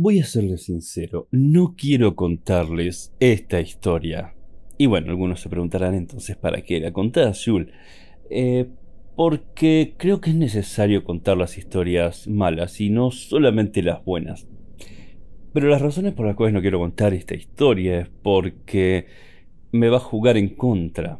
Voy a serles sincero, no quiero contarles esta historia. Y bueno, algunos se preguntarán entonces para qué la conté Jul? Eh, porque creo que es necesario contar las historias malas y no solamente las buenas. Pero las razones por las cuales no quiero contar esta historia es porque me va a jugar en contra.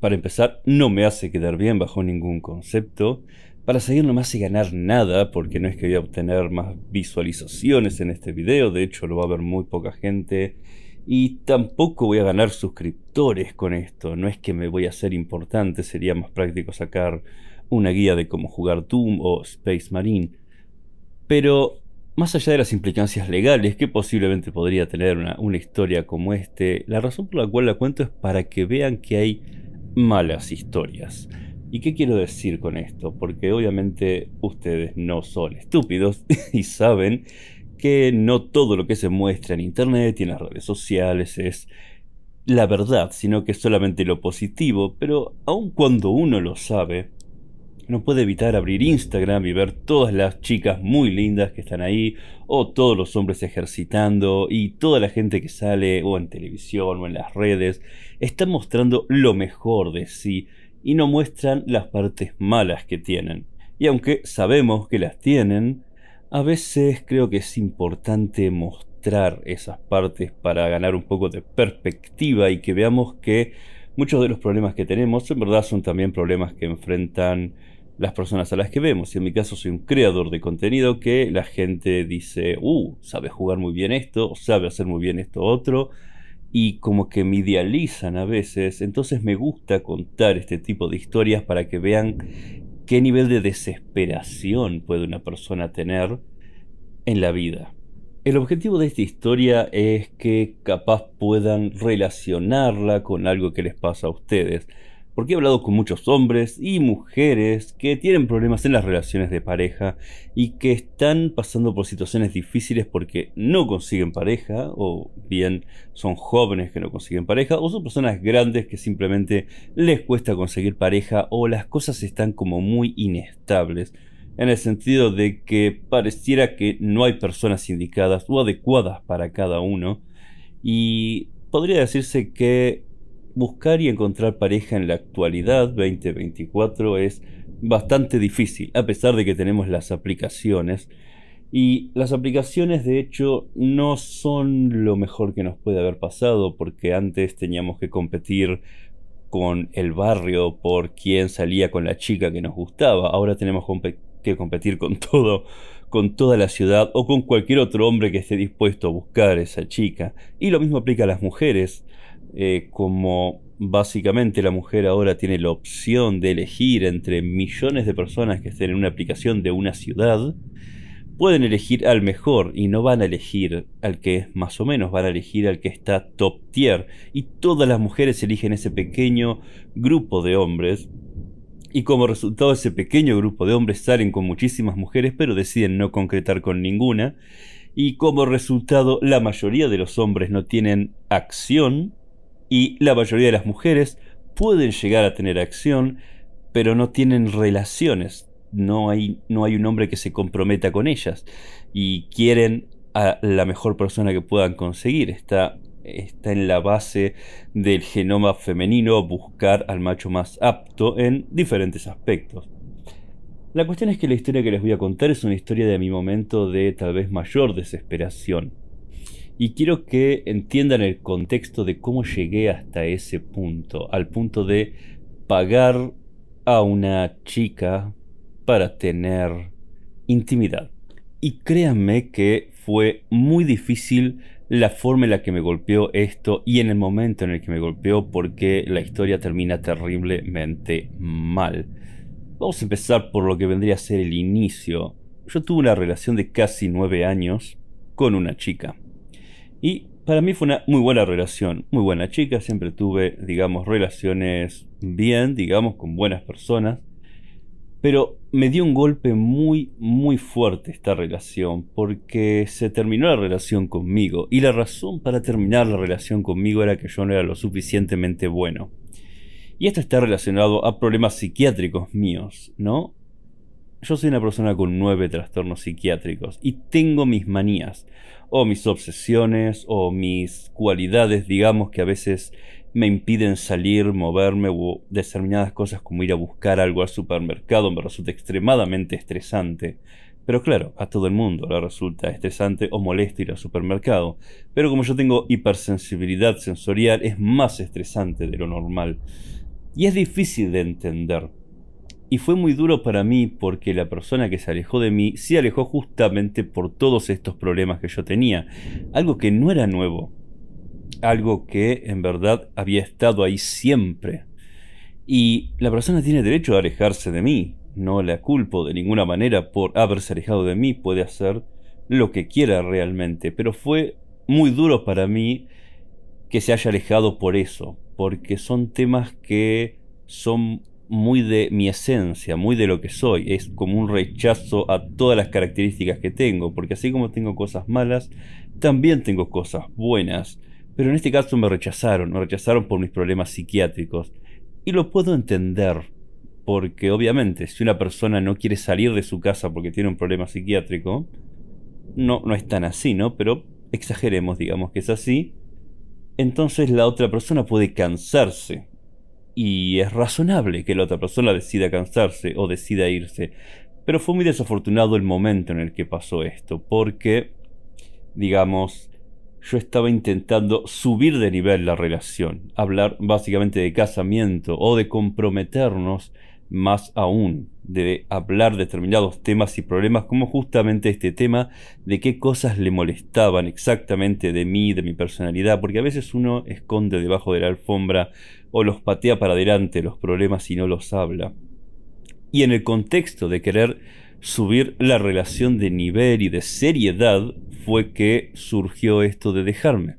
Para empezar, no me hace quedar bien bajo ningún concepto para seguir nomás y ganar nada, porque no es que voy a obtener más visualizaciones en este video, de hecho lo va a ver muy poca gente, y tampoco voy a ganar suscriptores con esto, no es que me voy a hacer importante, sería más práctico sacar una guía de cómo jugar Doom o Space Marine. Pero más allá de las implicancias legales que posiblemente podría tener una, una, historia como este, la razón por la cual la cuento es para que vean que hay malas historias. ¿Y qué quiero decir con esto? Porque obviamente ustedes no son estúpidos y saben que no todo lo que se muestra en Internet y en las redes sociales es la verdad, sino que es solamente lo positivo, pero aun cuando uno lo sabe, no puede evitar abrir Instagram y ver todas las chicas muy lindas que están ahí, o todos los hombres ejercitando, y toda la gente que sale, o en televisión, o en las redes, está mostrando lo mejor de sí y no muestran las partes malas que tienen. Y aunque sabemos que las tienen, a veces creo que es importante mostrar esas partes para ganar un poco de perspectiva y que veamos que muchos de los problemas que tenemos en verdad son también problemas que enfrentan las personas a las que vemos. Y en mi caso soy un creador de contenido que la gente dice, uh, sabe jugar muy bien esto, o sabe hacer muy bien esto otro, y como que me idealizan a veces. Entonces me gusta contar este tipo de historias para que vean qué nivel de desesperación puede una persona tener en la vida. El objetivo de esta historia es que capaz puedan relacionarla con algo que les pasa a ustedes porque he hablado con muchos hombres y mujeres que tienen problemas en las relaciones de pareja y que están pasando por situaciones difíciles porque no consiguen pareja, o bien son jóvenes que no consiguen pareja, o son personas grandes que simplemente les cuesta conseguir pareja o las cosas están como muy inestables, en el sentido de que pareciera que no hay personas indicadas o adecuadas para cada uno. Y podría decirse que buscar y encontrar pareja en la actualidad 2024 es bastante difícil, a pesar de que tenemos las aplicaciones. Y las aplicaciones de hecho no son lo mejor que nos puede haber pasado, porque antes teníamos que competir con el barrio por quién salía con la chica que nos gustaba. Ahora tenemos que competir con todo, con toda la ciudad o con cualquier otro hombre que esté dispuesto a buscar esa chica. Y lo mismo aplica a las mujeres. Eh, como básicamente la mujer ahora tiene la opción de elegir entre millones de personas que estén en una aplicación de una ciudad, pueden elegir al mejor y no van a elegir al que es más o menos, van a elegir al que está top tier. Y todas las mujeres eligen ese pequeño grupo de hombres. Y como resultado ese pequeño grupo de hombres salen con muchísimas mujeres pero deciden no concretar con ninguna. Y como resultado la mayoría de los hombres no tienen acción y la mayoría de las mujeres pueden llegar a tener acción, pero no tienen relaciones. No hay, no hay un hombre que se comprometa con ellas y quieren a la mejor persona que puedan conseguir. Está, está en la base del genoma femenino buscar al macho más apto en diferentes aspectos. La cuestión es que la historia que les voy a contar es una historia de mi momento de tal vez mayor desesperación. Y quiero que entiendan el contexto de cómo llegué hasta ese punto, al punto de pagar a una chica para tener intimidad. Y créanme que fue muy difícil la forma en la que me golpeó esto y en el momento en el que me golpeó porque la historia termina terriblemente mal. Vamos a empezar por lo que vendría a ser el inicio. Yo tuve una relación de casi nueve años con una chica. Y para mí fue una muy buena relación, muy buena chica, siempre tuve, digamos, relaciones bien, digamos, con buenas personas. Pero me dio un golpe muy, muy fuerte esta relación, porque se terminó la relación conmigo, y la razón para terminar la relación conmigo era que yo no era lo suficientemente bueno. Y esto está relacionado a problemas psiquiátricos míos, ¿no? Yo soy una persona con nueve trastornos psiquiátricos y tengo mis manías o mis obsesiones o mis cualidades, digamos, que a veces me impiden salir, moverme o determinadas cosas como ir a buscar algo al supermercado me resulta extremadamente estresante. Pero claro, a todo el mundo le resulta estresante o molesto ir al supermercado. Pero como yo tengo hipersensibilidad sensorial, es más estresante de lo normal. Y es difícil de entender. Y fue muy duro para mí porque la persona que se alejó de mí se alejó justamente por todos estos problemas que yo tenía. Algo que no era nuevo. Algo que en verdad había estado ahí siempre. Y la persona tiene derecho a alejarse de mí. No la culpo de ninguna manera por haberse alejado de mí. Puede hacer lo que quiera realmente. Pero fue muy duro para mí que se haya alejado por eso. Porque son temas que son muy de mi esencia, muy de lo que soy. Es como un rechazo a todas las características que tengo, porque así como tengo cosas malas, también tengo cosas buenas. Pero en este caso me rechazaron, me rechazaron por mis problemas psiquiátricos. Y lo puedo entender, porque obviamente si una persona no quiere salir de su casa porque tiene un problema psiquiátrico, no, no es tan así, ¿no? Pero exageremos, digamos que es así. Entonces la otra persona puede cansarse y es razonable que la otra persona decida cansarse o decida irse. Pero fue muy desafortunado el momento en el que pasó esto, porque, digamos, yo estaba intentando subir de nivel la relación, hablar básicamente de casamiento o de comprometernos más aún, de hablar determinados temas y problemas como justamente este tema de qué cosas le molestaban exactamente de mí, de mi personalidad, porque a veces uno esconde debajo de la alfombra o los patea para adelante los problemas y no los habla. Y en el contexto de querer subir la relación de nivel y de seriedad fue que surgió esto de dejarme.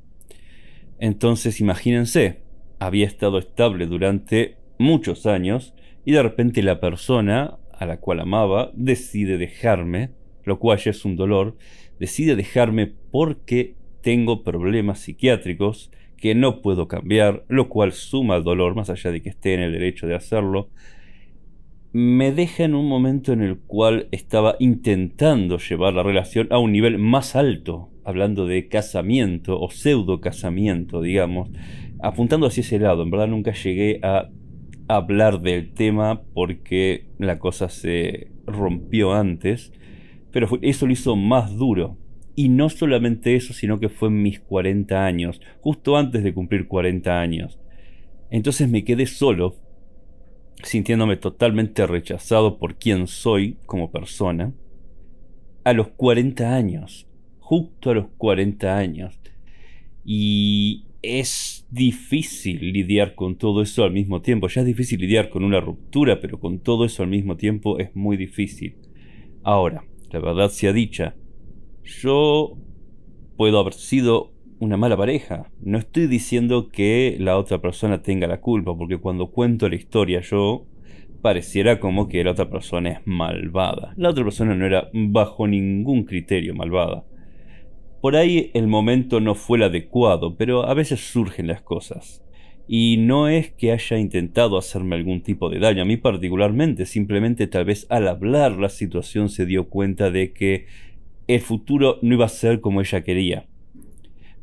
Entonces imagínense, había estado estable durante muchos años y de repente la persona a la cual amaba decide dejarme, lo cual ya es un dolor, decide dejarme porque tengo problemas psiquiátricos que no puedo cambiar, lo cual suma el dolor, más allá de que esté en el derecho de hacerlo, me deja en un momento en el cual estaba intentando llevar la relación a un nivel más alto, hablando de casamiento o pseudo casamiento, digamos, apuntando hacia ese lado. En verdad nunca llegué a hablar del tema porque la cosa se rompió antes, pero eso lo hizo más duro y no solamente eso, sino que fue en mis 40 años, justo antes de cumplir 40 años. Entonces me quedé solo, sintiéndome totalmente rechazado por quien soy como persona, a los 40 años, justo a los 40 años. Y es difícil lidiar con todo eso al mismo tiempo. Ya es difícil lidiar con una ruptura, pero con todo eso al mismo tiempo es muy difícil. Ahora, la verdad sea dicha, yo puedo haber sido una mala pareja. No estoy diciendo que la otra persona tenga la culpa, porque cuando cuento la historia yo pareciera como que la otra persona es malvada. La otra persona no era bajo ningún criterio malvada. Por ahí el momento no fue el adecuado, pero a veces surgen las cosas. Y no es que haya intentado hacerme algún tipo de daño a mí particularmente, simplemente tal vez al hablar la situación se dio cuenta de que el futuro no iba a ser como ella quería.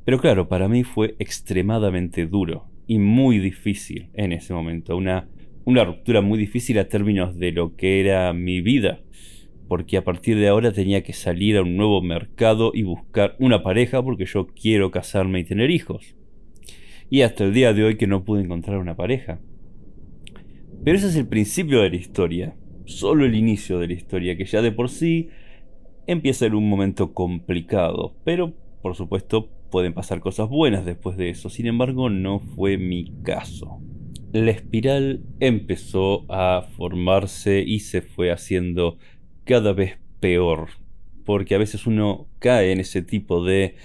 Pero claro, para mí fue extremadamente duro y muy difícil en ese momento. Una, una ruptura muy difícil a términos de lo que era mi vida. Porque a partir de ahora tenía que salir a un nuevo mercado y buscar una pareja porque yo quiero casarme y tener hijos. Y hasta el día de hoy que no pude encontrar una pareja. Pero ese es el principio de la historia. Solo el inicio de la historia, que ya de por sí empieza en un momento complicado, pero por supuesto pueden pasar cosas buenas después de eso, sin embargo no fue mi caso. La espiral empezó a formarse y se fue haciendo cada vez peor, porque a veces uno cae en ese tipo de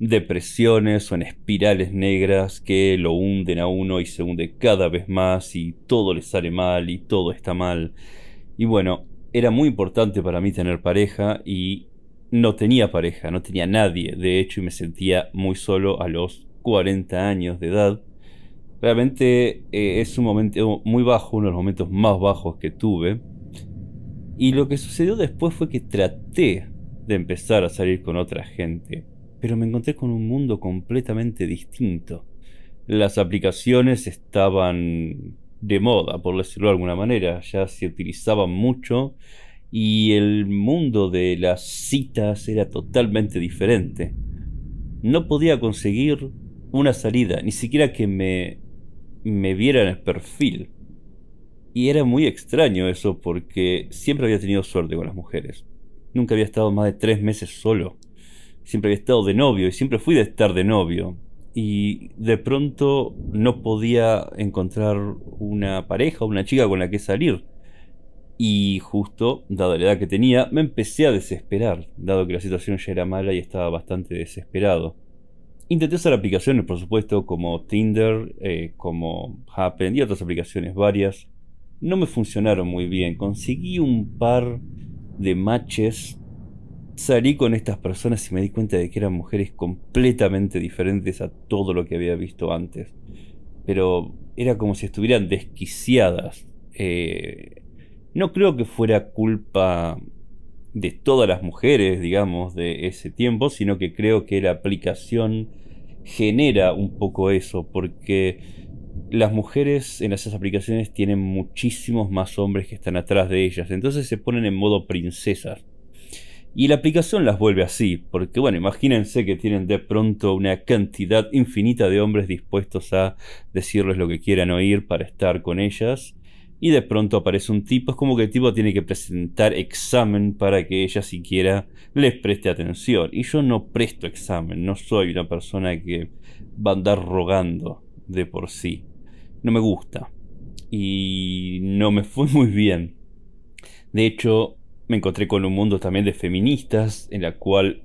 depresiones o en espirales negras que lo hunden a uno y se hunde cada vez más y todo le sale mal y todo está mal. Y bueno, era muy importante para mí tener pareja y no tenía pareja, no tenía nadie, de hecho, y me sentía muy solo a los 40 años de edad. Realmente eh, es un momento muy bajo, uno de los momentos más bajos que tuve. Y lo que sucedió después fue que traté de empezar a salir con otra gente, pero me encontré con un mundo completamente distinto. Las aplicaciones estaban de moda, por decirlo de alguna manera, ya se utilizaba mucho y el mundo de las citas era totalmente diferente. No podía conseguir una salida, ni siquiera que me, me vieran el perfil. Y era muy extraño eso porque siempre había tenido suerte con las mujeres. Nunca había estado más de tres meses solo. Siempre había estado de novio y siempre fui de estar de novio y de pronto no podía encontrar una pareja, una chica con la que salir. Y justo, dada la edad que tenía, me empecé a desesperar, dado que la situación ya era mala y estaba bastante desesperado. Intenté usar aplicaciones, por supuesto, como Tinder, eh, como Happen y otras aplicaciones varias. No me funcionaron muy bien. Conseguí un par de matches Salí con estas personas y me di cuenta de que eran mujeres completamente diferentes a todo lo que había visto antes. Pero era como si estuvieran desquiciadas. Eh, no creo que fuera culpa de todas las mujeres, digamos, de ese tiempo, sino que creo que la aplicación genera un poco eso, porque las mujeres en esas aplicaciones tienen muchísimos más hombres que están atrás de ellas, entonces se ponen en modo princesas. Y la aplicación las vuelve así, porque bueno, imagínense que tienen de pronto una cantidad infinita de hombres dispuestos a decirles lo que quieran oír para estar con ellas. Y de pronto aparece un tipo, es como que el tipo tiene que presentar examen para que ella siquiera les preste atención. Y yo no presto examen, no soy una persona que va a andar rogando de por sí. No me gusta. Y no me fue muy bien. De hecho, me encontré con un mundo también de feministas, en la cual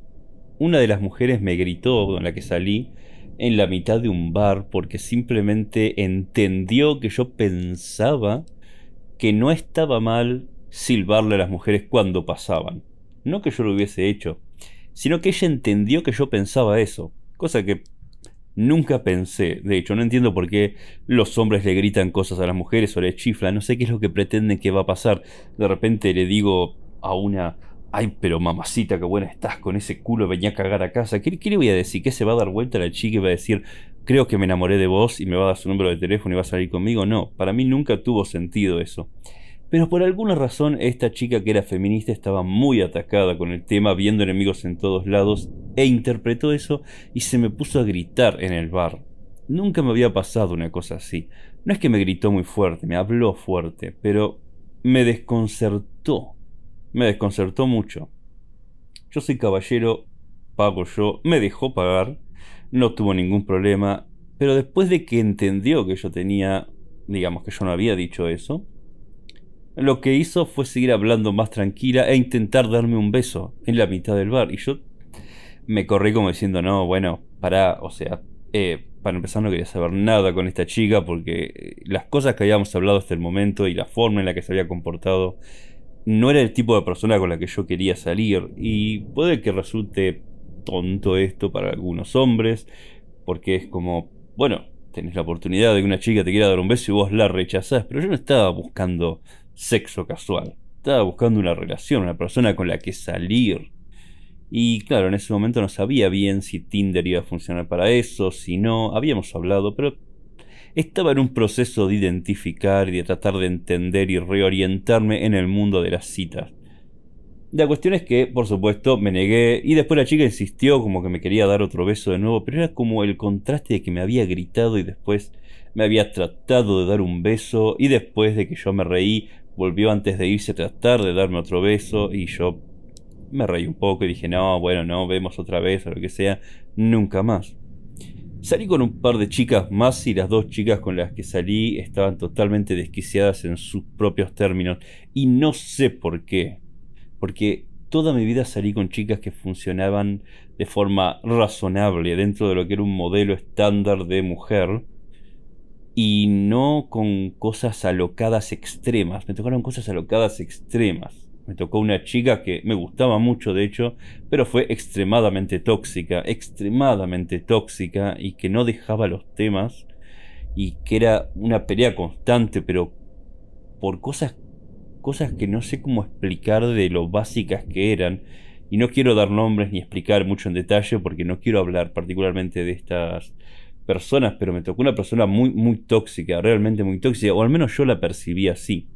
una de las mujeres me gritó, con la que salí, en la mitad de un bar, porque simplemente entendió que yo pensaba que no estaba mal silbarle a las mujeres cuando pasaban. No que yo lo hubiese hecho, sino que ella entendió que yo pensaba eso, cosa que nunca pensé. De hecho, no entiendo por qué los hombres le gritan cosas a las mujeres o le chiflan, no sé qué es lo que pretenden que va a pasar. De repente le digo, a una. Ay, pero mamacita, qué buena estás con ese culo, venía a cagar a casa. ¿Qué, ¿Qué, le voy a decir? que se va a dar vuelta la chica y va a decir, creo que me enamoré de vos y me va a dar su número de teléfono y va a salir conmigo? No, para mí nunca tuvo sentido eso. Pero por alguna razón esta chica que era feminista estaba muy atacada con el tema, viendo enemigos en todos lados, e interpretó eso y se me puso a gritar en el bar. Nunca me había pasado una cosa así. No es que me gritó muy fuerte, me habló fuerte, pero me desconcertó me desconcertó mucho. Yo soy caballero, pago yo, me dejó pagar, no tuvo ningún problema, pero después de que entendió que yo tenía, digamos que yo no había dicho eso, lo que hizo fue seguir hablando más tranquila e intentar darme un beso en la mitad del bar. Y yo me corrí como diciendo, no, bueno, ...para, o sea, eh, para empezar no quería saber nada con esta chica porque eh, las cosas que habíamos hablado hasta el momento y la forma en la que se había comportado no era el tipo de persona con la que yo quería salir y puede que resulte tonto esto para algunos hombres porque es como, bueno, tenés la oportunidad de que una chica te quiera dar un beso y vos la rechazás, pero yo no estaba buscando sexo casual, estaba buscando una relación, una persona con la que salir. Y claro, en ese momento no sabía bien si Tinder iba a funcionar para eso, si no, habíamos hablado, pero estaba en un proceso de identificar y de tratar de entender y reorientarme en el mundo de las citas. La cuestión es que, por supuesto, me negué y después la chica insistió como que me quería dar otro beso de nuevo, pero era como el contraste de que me había gritado y después me había tratado de dar un beso y después de que yo me reí, volvió antes de irse a tratar de darme otro beso y yo me reí un poco y dije, no, bueno, no, vemos otra vez o lo que sea, nunca más. Salí con un par de chicas más y las dos chicas con las que salí estaban totalmente desquiciadas en sus propios términos. Y no sé por qué. Porque toda mi vida salí con chicas que funcionaban de forma razonable dentro de lo que era un modelo estándar de mujer y no con cosas alocadas extremas. Me tocaron cosas alocadas extremas. Me tocó una chica que me gustaba mucho, de hecho, pero fue extremadamente tóxica, extremadamente tóxica y que no dejaba los temas y que era una pelea constante, pero por cosas cosas que no sé cómo explicar de lo básicas que eran y no quiero dar nombres ni explicar mucho en detalle porque no quiero hablar particularmente de estas personas, pero me tocó una persona muy muy tóxica, realmente muy tóxica, o al menos yo la percibí así.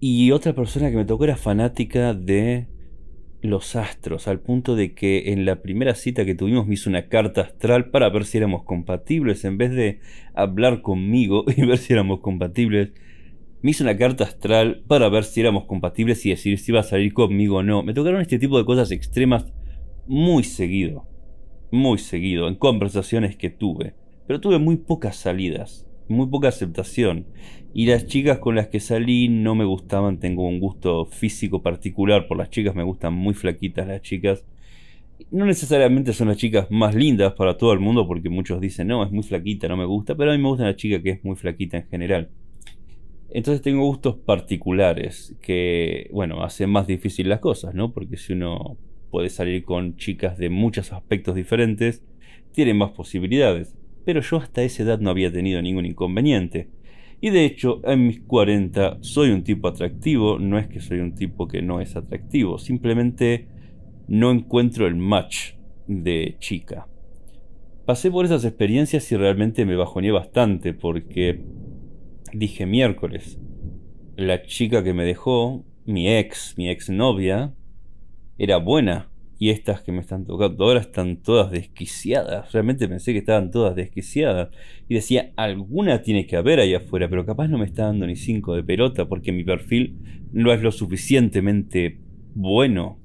Y otra persona que me tocó era fanática de los astros, al punto de que en la primera cita que tuvimos me hizo una carta astral para ver si éramos compatibles, en vez de hablar conmigo y ver si éramos compatibles. Me hizo una carta astral para ver si éramos compatibles y decir si iba a salir conmigo o no. Me tocaron este tipo de cosas extremas muy seguido. Muy seguido, en conversaciones que tuve. Pero tuve muy pocas salidas muy poca aceptación. Y las chicas con las que salí no me gustaban, tengo un gusto físico particular por las chicas, me gustan muy flaquitas las chicas. No necesariamente son las chicas más lindas para todo el mundo, porque muchos dicen, no, es muy flaquita, no me gusta, pero a mí me gusta la chica que es muy flaquita en general. Entonces tengo gustos particulares que, bueno, hacen más difícil las cosas, ¿no? Porque si uno puede salir con chicas de muchos aspectos diferentes, tiene más posibilidades pero yo hasta esa edad no había tenido ningún inconveniente. Y de hecho, en mis 40 soy un tipo atractivo, no es que soy un tipo que no es atractivo, simplemente no encuentro el match de chica. Pasé por esas experiencias y realmente me bajoné bastante porque dije miércoles, la chica que me dejó, mi ex, mi ex novia, era buena, y estas que me están tocando ahora están todas desquiciadas. Realmente pensé que estaban todas desquiciadas. Y decía, alguna tiene que haber ahí afuera, pero capaz no me está dando ni cinco de pelota porque mi perfil no es lo suficientemente bueno.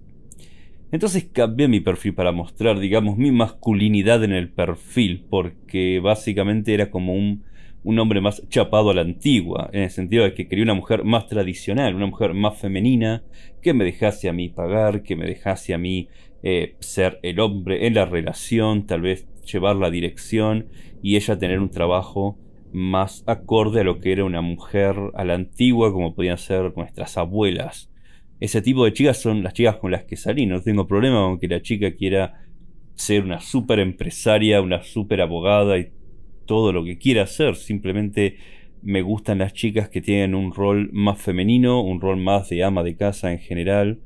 Entonces cambié mi perfil para mostrar, digamos, mi masculinidad en el perfil, porque básicamente era como un un hombre más chapado a la antigua, en el sentido de que quería una mujer más tradicional, una mujer más femenina, que me dejase a mí pagar, que me dejase a mí eh, ser el hombre en la relación, tal vez llevar la dirección y ella tener un trabajo más acorde a lo que era una mujer a la antigua, como podían ser nuestras abuelas. Ese tipo de chicas son las chicas con las que salí, no tengo problema con que la chica quiera ser una super empresaria, una super abogada y todo lo que quiera hacer, simplemente me gustan las chicas que tienen un rol más femenino, un rol más de ama de casa en general,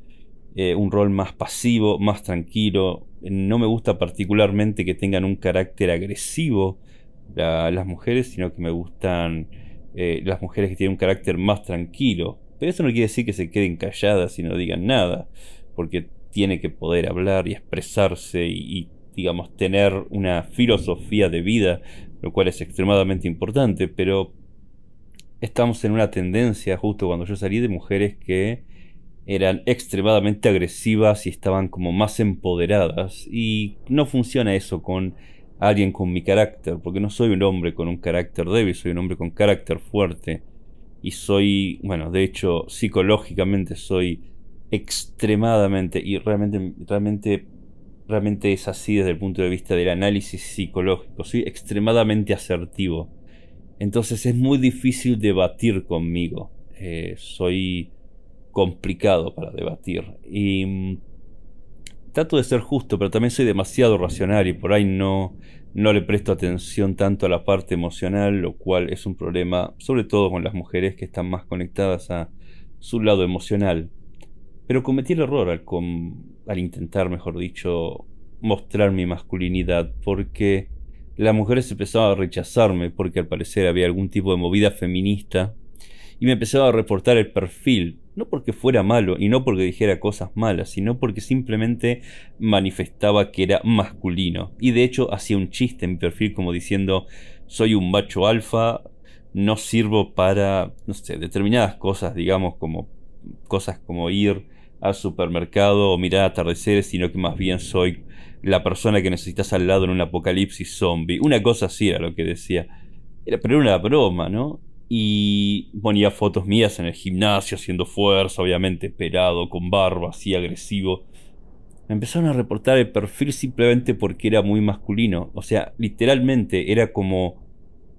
eh, un rol más pasivo, más tranquilo. No me gusta particularmente que tengan un carácter agresivo las mujeres, sino que me gustan eh, las mujeres que tienen un carácter más tranquilo. Pero eso no quiere decir que se queden calladas y no digan nada, porque tiene que poder hablar y expresarse y digamos, tener una filosofía de vida lo cual es extremadamente importante, pero estamos en una tendencia, justo cuando yo salí, de mujeres que eran extremadamente agresivas y estaban como más empoderadas. Y no funciona eso con alguien con mi carácter, porque no soy un hombre con un carácter débil, soy un hombre con carácter fuerte. Y soy, bueno, de hecho, psicológicamente soy extremadamente y realmente, realmente realmente es así desde el punto de vista del análisis psicológico, soy extremadamente asertivo. Entonces es muy difícil debatir conmigo, eh, soy complicado para debatir. Y mm, trato de ser justo, pero también soy demasiado racional y por ahí no, no le presto atención tanto a la parte emocional, lo cual es un problema, sobre todo con las mujeres que están más conectadas a su lado emocional. Pero cometí el error al, al intentar, mejor dicho, mostrar mi masculinidad, porque las mujeres empezaban a rechazarme, porque al parecer había algún tipo de movida feminista, y me empezaba a reportar el perfil, no porque fuera malo y no porque dijera cosas malas, sino porque simplemente manifestaba que era masculino, y de hecho hacía un chiste en mi perfil como diciendo, soy un macho alfa, no sirvo para, no sé, determinadas cosas, digamos, como cosas como ir al supermercado o mirar atardeceres, sino que más bien soy la persona que necesitas al lado en un apocalipsis zombie. Una cosa así era lo que decía. Era, pero era una broma, ¿no? Y ponía fotos mías en el gimnasio haciendo fuerza, obviamente pelado, con barba, así agresivo. Me empezaron a reportar el perfil simplemente porque era muy masculino. O sea, literalmente era como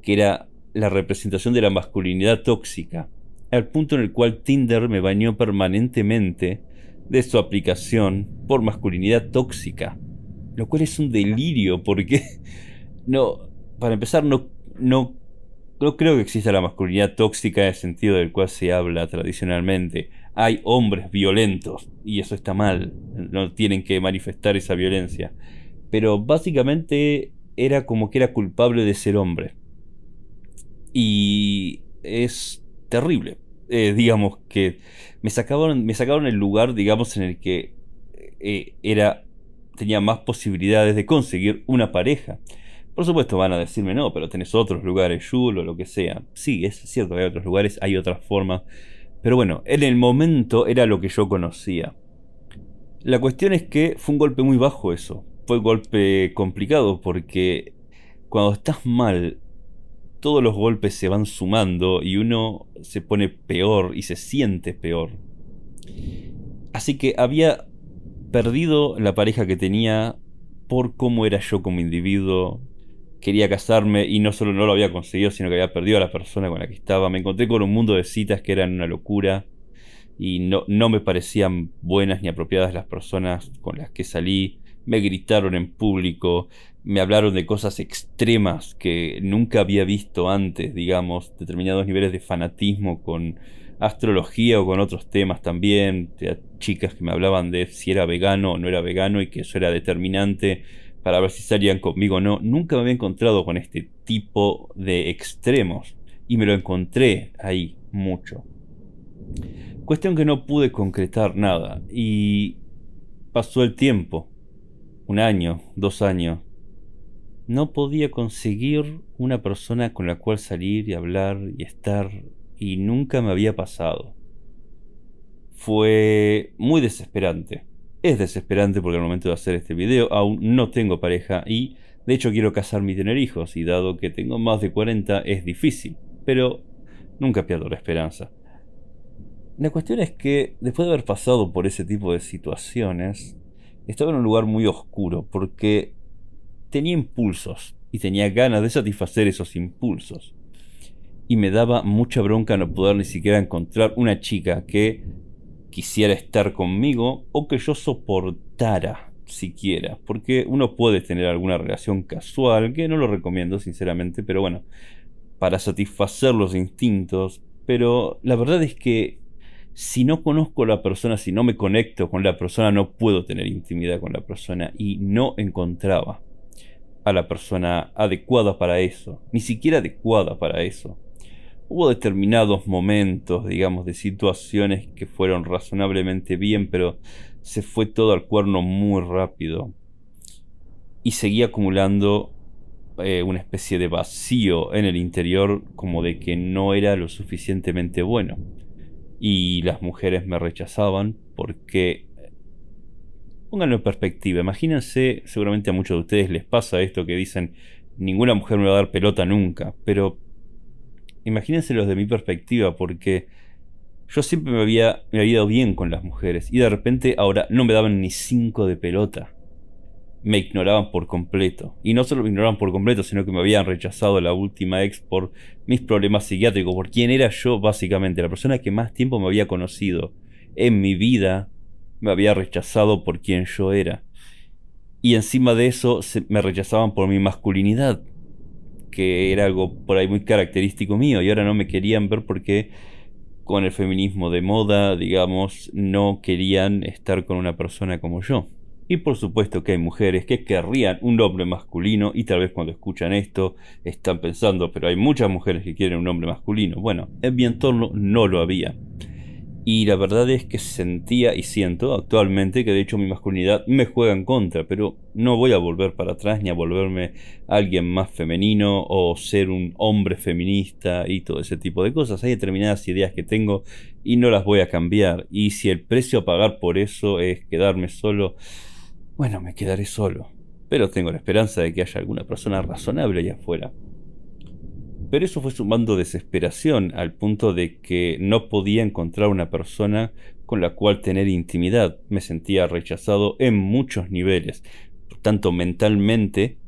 que era la representación de la masculinidad tóxica. Al punto en el cual Tinder me bañó permanentemente de su aplicación por masculinidad tóxica. Lo cual es un delirio porque no, para empezar, no, no, no creo que exista la masculinidad tóxica en el sentido del cual se habla tradicionalmente. Hay hombres violentos y eso está mal. No tienen que manifestar esa violencia. Pero básicamente era como que era culpable de ser hombre. Y es terrible. Eh, digamos, que me sacaron, me el lugar, digamos, en el que eh, era, tenía más posibilidades de conseguir una pareja. Por supuesto van a decirme, no, pero tenés otros lugares, Yul o lo que sea. Sí, es cierto hay otros lugares, hay otras formas. Pero bueno, en el momento era lo que yo conocía. La cuestión es que fue un golpe muy bajo eso. Fue un golpe complicado porque cuando estás mal todos los golpes se van sumando y uno se pone peor y se siente peor. Así que había perdido la pareja que tenía por cómo era yo como individuo. Quería casarme y no solo no lo había conseguido, sino que había perdido a la persona con la que estaba. Me encontré con un mundo de citas que eran una locura y no, no me parecían buenas ni apropiadas las personas con las que salí. Me gritaron en público, me hablaron de cosas extremas que nunca había visto antes, digamos, determinados niveles de fanatismo con astrología o con otros temas también, chicas que me hablaban de si era vegano o no era vegano y que eso era determinante para ver si salían conmigo o no. Nunca me había encontrado con este tipo de extremos y me lo encontré ahí mucho. Cuestión que no pude concretar nada y pasó el tiempo, un año, dos años, no podía conseguir una persona con la cual salir y hablar y estar y nunca me había pasado. Fue muy desesperante. Es desesperante porque al momento de hacer este video aún no tengo pareja y de hecho quiero casarme y tener hijos y dado que tengo más de 40 es difícil, pero nunca pierdo la esperanza. La cuestión es que después de haber pasado por ese tipo de situaciones, estaba en un lugar muy oscuro porque tenía impulsos y tenía ganas de satisfacer esos impulsos. Y me daba mucha bronca no poder ni siquiera encontrar una chica que quisiera estar conmigo o que yo soportara siquiera. Porque uno puede tener alguna relación casual, que no lo recomiendo sinceramente, pero bueno, para satisfacer los instintos. Pero la verdad es que si no conozco a la persona, si no me conecto con la persona, no puedo tener intimidad con la persona. Y no encontraba a la persona adecuada para eso, ni siquiera adecuada para eso. Hubo determinados momentos, digamos, de situaciones que fueron razonablemente bien, pero se fue todo al cuerno muy rápido. Y seguía acumulando eh, una especie de vacío en el interior, como de que no era lo suficientemente bueno. Y las mujeres me rechazaban porque Pónganlo en perspectiva. Imagínense, seguramente a muchos de ustedes les pasa esto que dicen, ninguna mujer me va a dar pelota nunca. Pero imagínense los de mi perspectiva, porque yo siempre me había, me ido bien con las mujeres y de repente ahora no me daban ni cinco de pelota. Me ignoraban por completo. Y no solo me ignoraban por completo, sino que me habían rechazado la última ex por mis problemas psiquiátricos, por quién era yo básicamente, la persona que más tiempo me había conocido en mi vida me había rechazado por quien yo era. Y encima de eso se, me rechazaban por mi masculinidad, que era algo por ahí muy característico mío, y ahora no me querían ver porque con el feminismo de moda, digamos, no querían estar con una persona como yo. Y por supuesto que hay mujeres que querrían un hombre masculino y tal vez cuando escuchan esto están pensando, pero hay muchas mujeres que quieren un hombre masculino. Bueno, en mi entorno no lo había. Y la verdad es que sentía y siento actualmente que de hecho mi masculinidad me juega en contra, pero no voy a volver para atrás ni a volverme alguien más femenino o ser un hombre feminista y todo ese tipo de cosas. Hay determinadas ideas que tengo y no las voy a cambiar. Y si el precio a pagar por eso es quedarme solo, bueno, me quedaré solo. Pero tengo la esperanza de que haya alguna persona razonable allá afuera pero eso fue sumando desesperación al punto de que no podía encontrar una persona con la cual tener intimidad. Me sentía rechazado en muchos niveles, tanto mentalmente,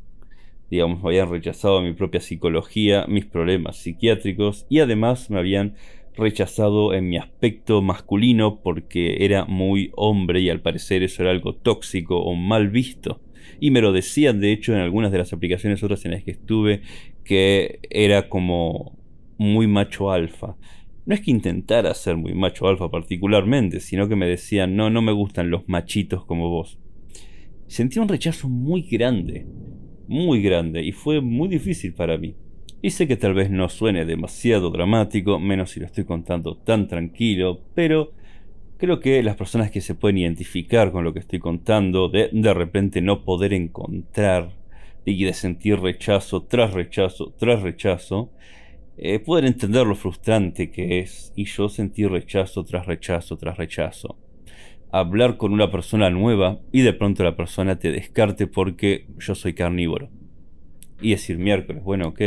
digamos, me habían rechazado mi propia psicología, mis problemas psiquiátricos y además me habían rechazado en mi aspecto masculino porque era muy hombre y al parecer eso era algo tóxico o mal visto y me lo decían de hecho en algunas de las aplicaciones otras en las que estuve que era como muy macho alfa. No es que intentara ser muy macho alfa particularmente, sino que me decían, no, no me gustan los machitos como vos. Sentí un rechazo muy grande, muy grande, y fue muy difícil para mí. Y sé que tal vez no suene demasiado dramático, menos si lo estoy contando tan tranquilo, pero Creo que las personas que se pueden identificar con lo que estoy contando, de de repente no poder encontrar y de sentir rechazo tras rechazo tras rechazo, eh, pueden entender lo frustrante que es y yo sentir rechazo tras rechazo tras rechazo. Hablar con una persona nueva y de pronto la persona te descarte porque yo soy carnívoro. Y decir miércoles, bueno, ok,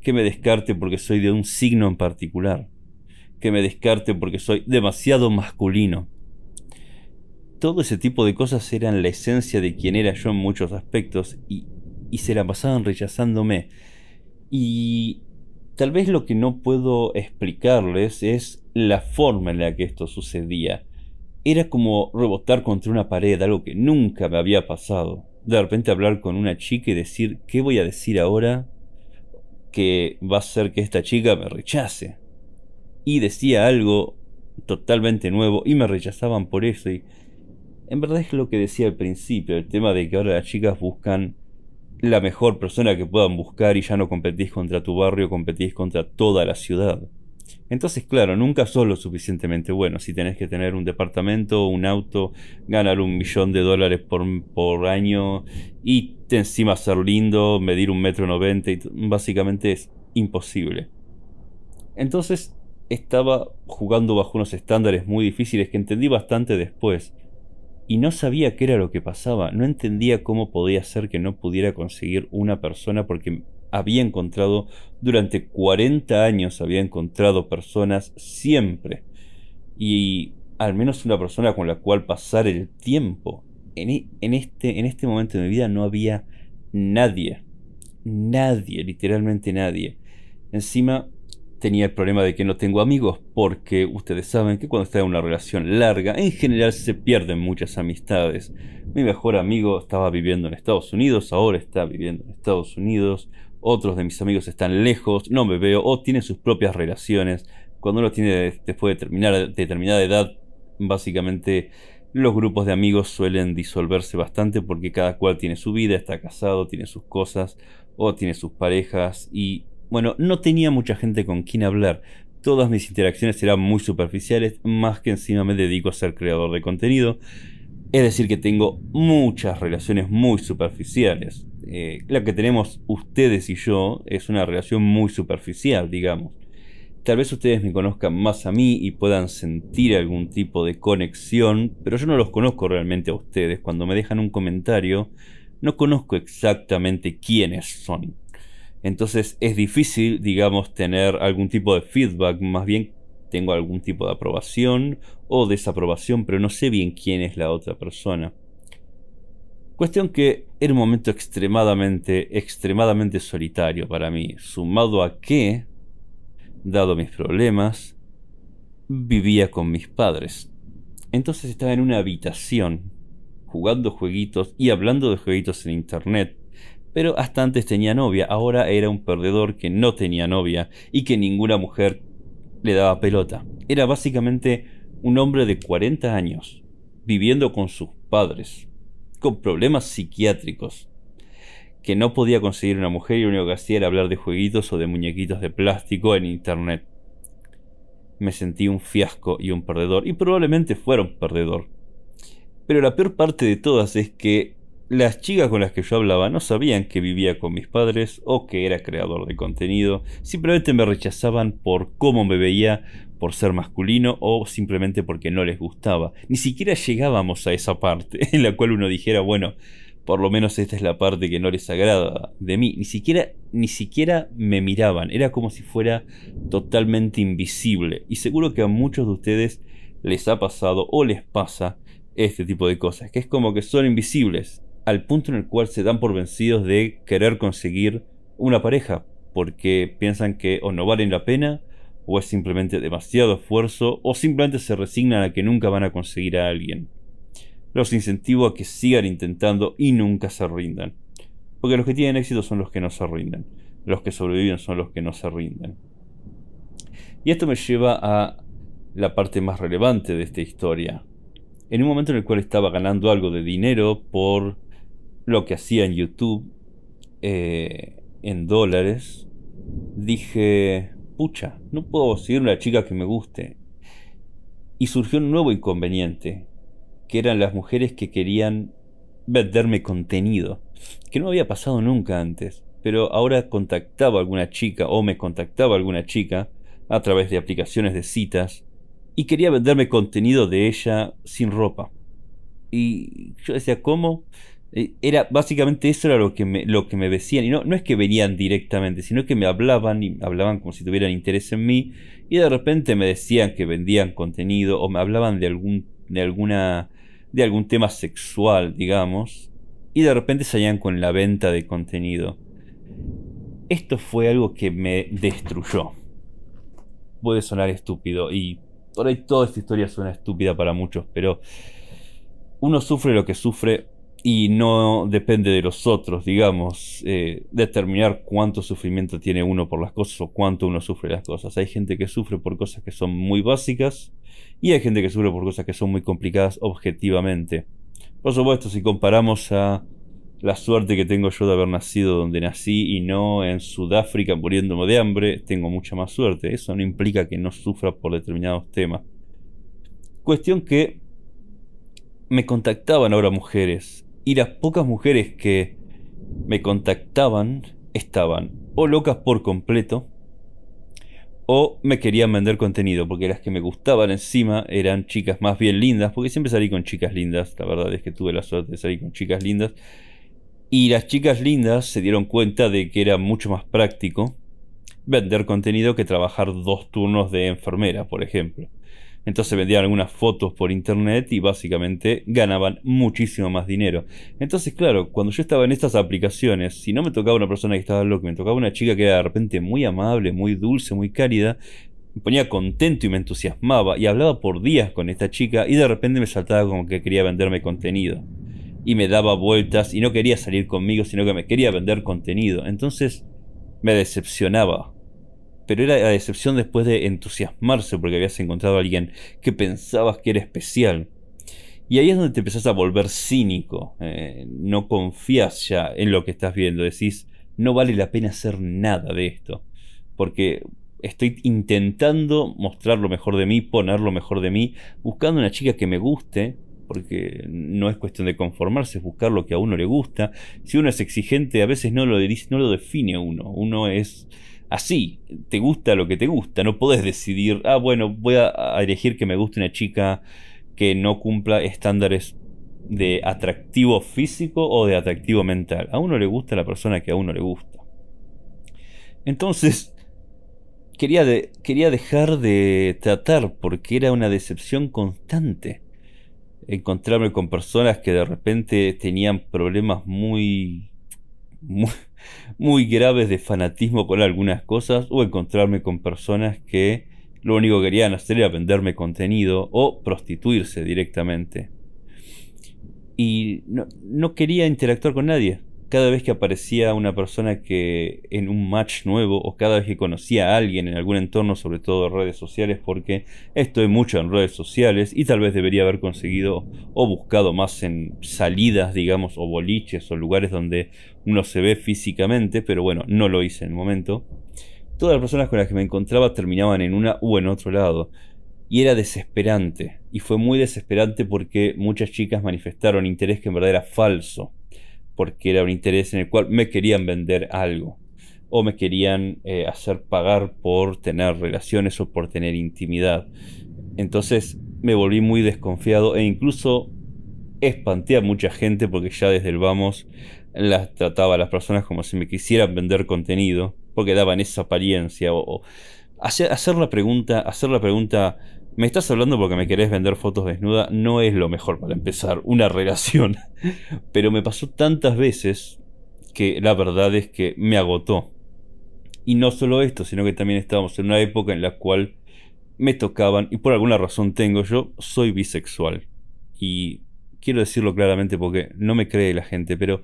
que me descarte porque soy de un signo en particular que me descarte porque soy demasiado masculino. Todo ese tipo de cosas eran la esencia de quien era yo en muchos aspectos y, se la pasaban rechazándome. Y tal vez lo que no puedo explicarles es la forma en la que esto sucedía. Era como rebotar contra una pared, algo que nunca me había pasado. De repente hablar con una chica y decir, ¿qué voy a decir ahora? Que va a ser que esta chica me rechace y decía algo totalmente nuevo y me rechazaban por eso. Y en verdad es lo que decía al principio, el tema de que ahora las chicas buscan la mejor persona que puedan buscar y ya no competís contra tu barrio, competís contra toda la ciudad. Entonces, claro, nunca sos lo suficientemente bueno. Si tenés que tener un departamento, un auto, ganar un millón de dólares por, año y te encima ser lindo, medir un metro noventa, y básicamente es imposible. Entonces, estaba jugando bajo unos estándares muy difíciles que entendí bastante después. Y no sabía qué era lo que pasaba, no entendía cómo podía ser que no pudiera conseguir una persona porque había encontrado, durante 40 años había encontrado personas siempre. Y al menos una persona con la cual pasar el tiempo. En, e, este, en este momento de mi vida no había nadie. Nadie, literalmente nadie. Encima tenía el problema de que no tengo amigos, porque ustedes saben que cuando está en una relación larga, en general se pierden muchas amistades. Mi mejor amigo estaba viviendo en Estados Unidos, ahora está viviendo en Estados Unidos, otros de mis amigos están lejos, no me veo, o tienen sus propias relaciones. Cuando uno tiene después de terminar determinada edad, básicamente los grupos de amigos suelen disolverse bastante porque cada cual tiene su vida, está casado, tiene sus cosas o tiene sus parejas y bueno, no tenía mucha gente con quien hablar. Todas mis interacciones eran muy superficiales, más que encima me dedico a ser creador de contenido. Es decir, que tengo muchas relaciones muy superficiales. Eh, la que tenemos ustedes y yo es una relación muy superficial, digamos. Tal vez ustedes me conozcan más a mí y puedan sentir algún tipo de conexión, pero yo no los conozco realmente a ustedes. Cuando me dejan un comentario, no conozco exactamente quiénes son. Entonces es difícil, digamos, tener algún tipo de feedback, más bien tengo algún tipo de aprobación o desaprobación, pero no sé bien quién es la otra persona. Cuestión que era un momento extremadamente, extremadamente solitario para mí, sumado a que, dado mis problemas, vivía con mis padres. Entonces estaba en una habitación, jugando jueguitos y hablando de jueguitos en internet, pero hasta antes tenía novia, ahora era un perdedor que no tenía novia y que ninguna mujer le daba pelota. Era básicamente un hombre de 40 años, viviendo con sus padres, con problemas psiquiátricos, que no podía conseguir una mujer y lo único que hacía era hablar de jueguitos o de muñequitos de plástico en internet. Me sentí un fiasco y un perdedor, y probablemente fuera un perdedor. Pero la peor parte de todas es que las chicas con las que yo hablaba no sabían que vivía con mis padres o que era creador de contenido, simplemente me rechazaban por cómo me veía, por ser masculino o simplemente porque no les gustaba. Ni siquiera llegábamos a esa parte en la cual uno dijera, bueno, por lo menos esta es la parte que no les agrada de mí. Ni siquiera, ni siquiera me miraban, era como si fuera totalmente invisible. Y seguro que a muchos de ustedes les ha pasado o les pasa este tipo de cosas, que es como que son invisibles al punto en el cual se dan por vencidos de querer conseguir una pareja, porque piensan que o no valen la pena, o es simplemente demasiado esfuerzo, o simplemente se resignan a que nunca van a conseguir a alguien. Los incentivo a que sigan intentando y nunca se rindan. Porque los que tienen éxito son los que no se rinden. Los que sobreviven son los que no se rinden. Y esto me lleva a la parte más relevante de esta historia. En un momento en el cual estaba ganando algo de dinero por lo que hacía en YouTube eh, en dólares, dije, pucha, no puedo seguir una chica que me guste. Y surgió un nuevo inconveniente, que eran las mujeres que querían venderme contenido, que no había pasado nunca antes, pero ahora contactaba a alguna chica o me contactaba alguna chica a través de aplicaciones de citas y quería venderme contenido de ella sin ropa. Y yo decía, ¿cómo? Eh, era básicamente eso era lo que me, lo que me decían. Y no, no es que venían directamente, sino que me hablaban y hablaban como si tuvieran interés en mí. Y de repente me decían que vendían contenido o me hablaban de algún, de alguna, de algún tema sexual, digamos. Y de repente salían con la venta de contenido. Esto fue algo que me destruyó. Puede sonar estúpido y por ahí toda esta historia suena estúpida para muchos, pero uno sufre lo que sufre y no depende de los otros, digamos, eh, determinar cuánto sufrimiento tiene uno por las cosas o cuánto uno sufre las cosas. Hay gente que sufre por cosas que son muy básicas y hay gente que sufre por cosas que son muy complicadas objetivamente. Por supuesto, si comparamos a la suerte que tengo yo de haber nacido donde nací y no en Sudáfrica muriéndome de hambre, tengo mucha más suerte. Eso no implica que no sufra por determinados temas. Cuestión que me contactaban ahora mujeres y las pocas mujeres que me contactaban estaban o locas por completo o me querían vender contenido, porque las que me gustaban encima eran chicas más bien lindas, porque siempre salí con chicas lindas, la verdad es que tuve la suerte de salir con chicas lindas, y las chicas lindas se dieron cuenta de que era mucho más práctico vender contenido que trabajar dos turnos de enfermera, por ejemplo. Entonces vendían algunas fotos por internet y básicamente ganaban muchísimo más dinero. Entonces, claro, cuando yo estaba en estas aplicaciones, si no me tocaba una persona que estaba loca, me tocaba una chica que era de repente muy amable, muy dulce, muy cálida, me ponía contento y me entusiasmaba y hablaba por días con esta chica y de repente me saltaba como que quería venderme contenido. Y me daba vueltas y no quería salir conmigo, sino que me quería vender contenido. Entonces me decepcionaba pero era la decepción después de entusiasmarse porque habías encontrado a alguien que pensabas que era especial. Y ahí es donde te empezás a volver cínico, eh, no confías ya en lo que estás viendo, decís, no vale la pena hacer nada de esto, porque estoy intentando mostrar lo mejor de mí, poner lo mejor de mí, buscando una chica que me guste, porque no es cuestión de conformarse, es buscar lo que a uno le gusta. Si uno es exigente, a veces no lo, no lo define uno, uno es así, te gusta lo que te gusta, no podés decidir, ah, bueno, voy a elegir que me guste una chica que no cumpla estándares de atractivo físico o de atractivo mental. A uno le gusta la persona que a uno le gusta. Entonces, quería, quería dejar de tratar porque era una decepción constante encontrarme con personas que de repente tenían problemas muy muy graves de fanatismo con algunas cosas o encontrarme con personas que lo único que querían hacer era venderme contenido o prostituirse directamente. Y no, no quería interactuar con nadie cada vez que aparecía una persona que en un match nuevo o cada vez que conocía a alguien en algún entorno, sobre todo redes sociales, porque estoy mucho en redes sociales y tal vez debería haber conseguido o buscado más en salidas, digamos, o boliches o lugares donde uno se ve físicamente, pero bueno, no lo hice en el momento. Todas las personas con las que me encontraba terminaban en una u en otro lado. Y era desesperante. Y fue muy desesperante porque muchas chicas manifestaron interés que en verdad era falso porque era un interés en el cual me querían vender algo o me querían eh, hacer pagar por tener relaciones o por tener intimidad. Entonces me volví muy desconfiado e incluso espanté a mucha gente porque ya desde el vamos las trataba a las personas como si me quisieran vender contenido porque daban esa apariencia o, hacer, hacer, la pregunta, hacer la pregunta me estás hablando porque me querés vender fotos desnuda, no es lo mejor para empezar una relación. Pero me pasó tantas veces que la verdad es que me agotó. Y no solo esto, sino que también estábamos en una época en la cual me tocaban, y por alguna razón tengo yo, soy bisexual. Y quiero decirlo claramente porque no me cree la gente, pero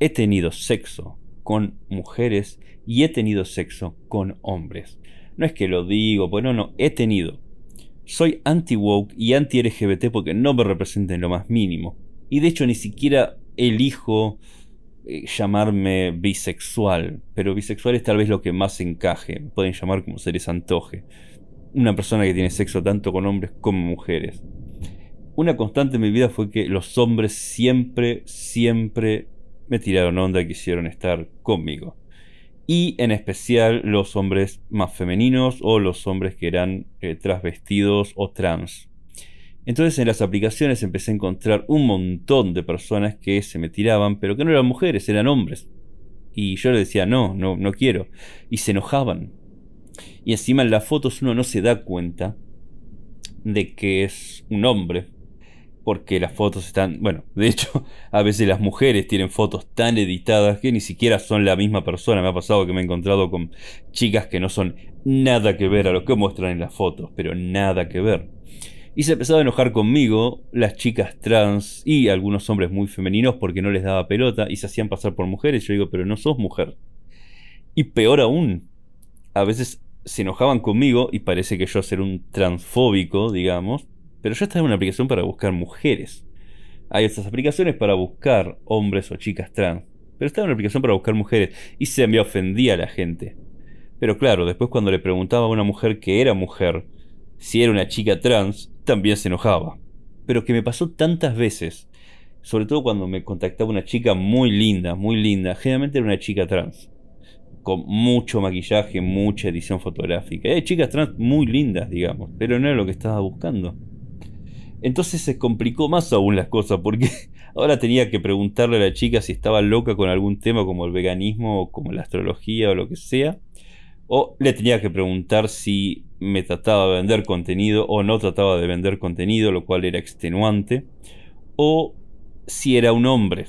he tenido sexo con mujeres y he tenido sexo con hombres. No es que lo digo, pues no, no, he tenido soy anti-woke y anti-LGBT porque no me representan lo más mínimo. Y de hecho ni siquiera elijo eh, llamarme bisexual, pero bisexual es tal vez lo que más encaje, me pueden llamar como se les antoje. Una persona que tiene sexo tanto con hombres como mujeres. Una constante en mi vida fue que los hombres siempre, siempre me tiraron onda y quisieron estar conmigo y en especial los hombres más femeninos o los hombres que eran eh, transvestidos o trans. Entonces en las aplicaciones empecé a encontrar un montón de personas que se me tiraban, pero que no eran mujeres, eran hombres. Y yo les decía, no, no, no quiero. Y se enojaban. Y encima en las fotos uno no se da cuenta de que es un hombre porque las fotos están, bueno, de hecho, a veces las mujeres tienen fotos tan editadas que ni siquiera son la misma persona. Me ha pasado que me he encontrado con chicas que no son nada que ver a lo que muestran en las fotos, pero nada que ver. Y se empezaba a enojar conmigo las chicas trans y algunos hombres muy femeninos porque no les daba pelota y se hacían pasar por mujeres. Yo digo, pero no sos mujer. Y peor aún, a veces se enojaban conmigo y parece que yo ser un transfóbico, digamos, pero yo estaba en una aplicación para buscar mujeres. Hay estas aplicaciones para buscar hombres o chicas trans. Pero estaba en una aplicación para buscar mujeres. Y se me ofendía a la gente. Pero claro, después cuando le preguntaba a una mujer que era mujer, si era una chica trans, también se enojaba. Pero que me pasó tantas veces, sobre todo cuando me contactaba una chica muy linda, muy linda, generalmente era una chica trans, con mucho maquillaje, mucha edición fotográfica. Hay eh, chicas trans muy lindas, digamos, pero no era lo que estaba buscando. Entonces se complicó más aún las cosas porque ahora tenía que preguntarle a la chica si estaba loca con algún tema como el veganismo o como la astrología o lo que sea. O le tenía que preguntar si me trataba de vender contenido o no trataba de vender contenido, lo cual era extenuante. O si era un hombre.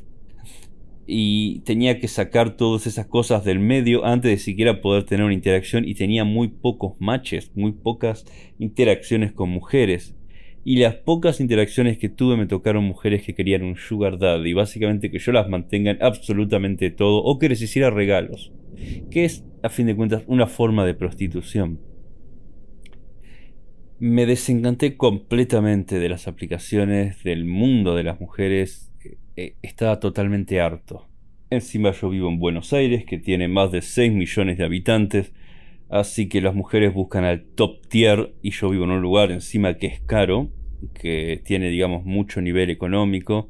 Y tenía que sacar todas esas cosas del medio antes de siquiera poder tener una interacción y tenía muy pocos matches, muy pocas interacciones con mujeres y las pocas interacciones que tuve me tocaron mujeres que querían un sugar daddy, básicamente que yo las mantenga en absolutamente todo o que les hiciera regalos, que es a fin de cuentas una forma de prostitución. Me desencanté completamente de las aplicaciones, del mundo de las mujeres, eh, eh, estaba totalmente harto. Encima yo vivo en Buenos Aires, que tiene más de 6 millones de habitantes, Así que las mujeres buscan al top tier y yo vivo en un lugar encima que es caro, que tiene digamos mucho nivel económico,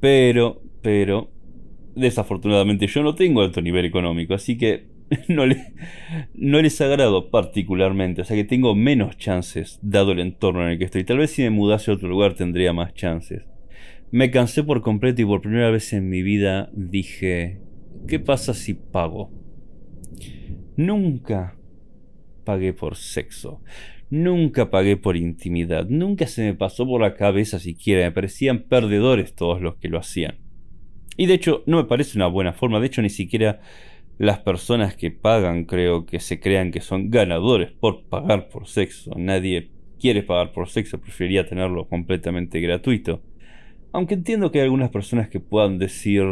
pero, pero, desafortunadamente yo no tengo alto nivel económico, así que no, le, no les agrado particularmente, o sea que tengo menos chances dado el entorno en el que estoy. Tal vez si me mudase a otro lugar tendría más chances. Me cansé por completo y por primera vez en mi vida dije, ¿qué pasa si pago? Nunca pagué por sexo. Nunca pagué por intimidad, nunca se me pasó por la cabeza siquiera, me parecían perdedores todos los que lo hacían. Y de hecho, no me parece una buena forma, de hecho ni siquiera las personas que pagan creo que se crean que son ganadores por pagar por sexo. Nadie quiere pagar por sexo, preferiría tenerlo completamente gratuito. Aunque entiendo que hay algunas personas que puedan decir,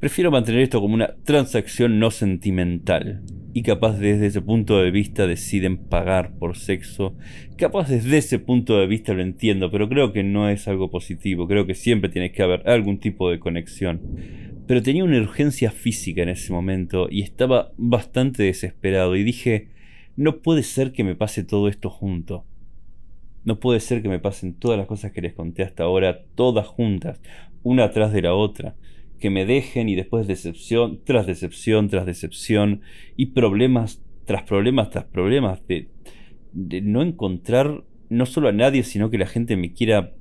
prefiero mantener esto como una transacción no sentimental y capaz desde ese punto de vista deciden pagar por sexo. Capaz desde ese punto de vista lo entiendo, pero creo que no es algo positivo. Creo que siempre tiene que haber algún tipo de conexión. Pero tenía una urgencia física en ese momento y estaba bastante desesperado y dije, no puede ser que me pase todo esto junto. No puede ser que me pasen todas las cosas que les conté hasta ahora, todas juntas, una atrás de la otra que me dejen y después decepción tras decepción tras decepción y problemas tras problemas tras problemas de, de no encontrar no solo a nadie, sino que la gente me quiera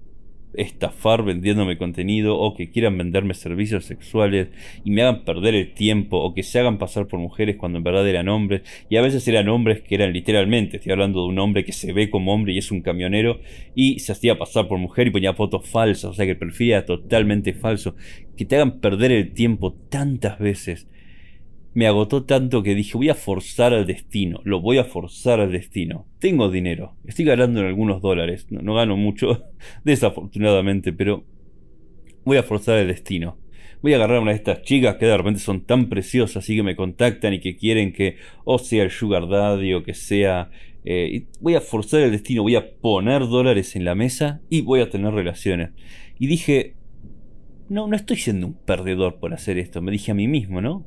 estafar vendiéndome contenido o que quieran venderme servicios sexuales y me hagan perder el tiempo o que se hagan pasar por mujeres cuando en verdad eran hombres y a veces eran hombres que eran literalmente, estoy hablando de un hombre que se ve como hombre y es un camionero y se hacía pasar por mujer y ponía fotos falsas, o sea que el perfil era totalmente falso, que te hagan perder el tiempo tantas veces me agotó tanto que dije voy a forzar al destino, lo voy a forzar al destino. Tengo dinero, estoy ganando en algunos dólares, no, gano mucho desafortunadamente, pero voy a forzar el destino. Voy a agarrar a una de estas chicas que de repente son tan preciosas y que me contactan y que quieren que o sea el sugar daddy o que sea... Eh, voy a forzar el destino, voy a poner dólares en la mesa y voy a tener relaciones. Y dije, no, no estoy siendo un perdedor por hacer esto, me dije a mí mismo, ¿no?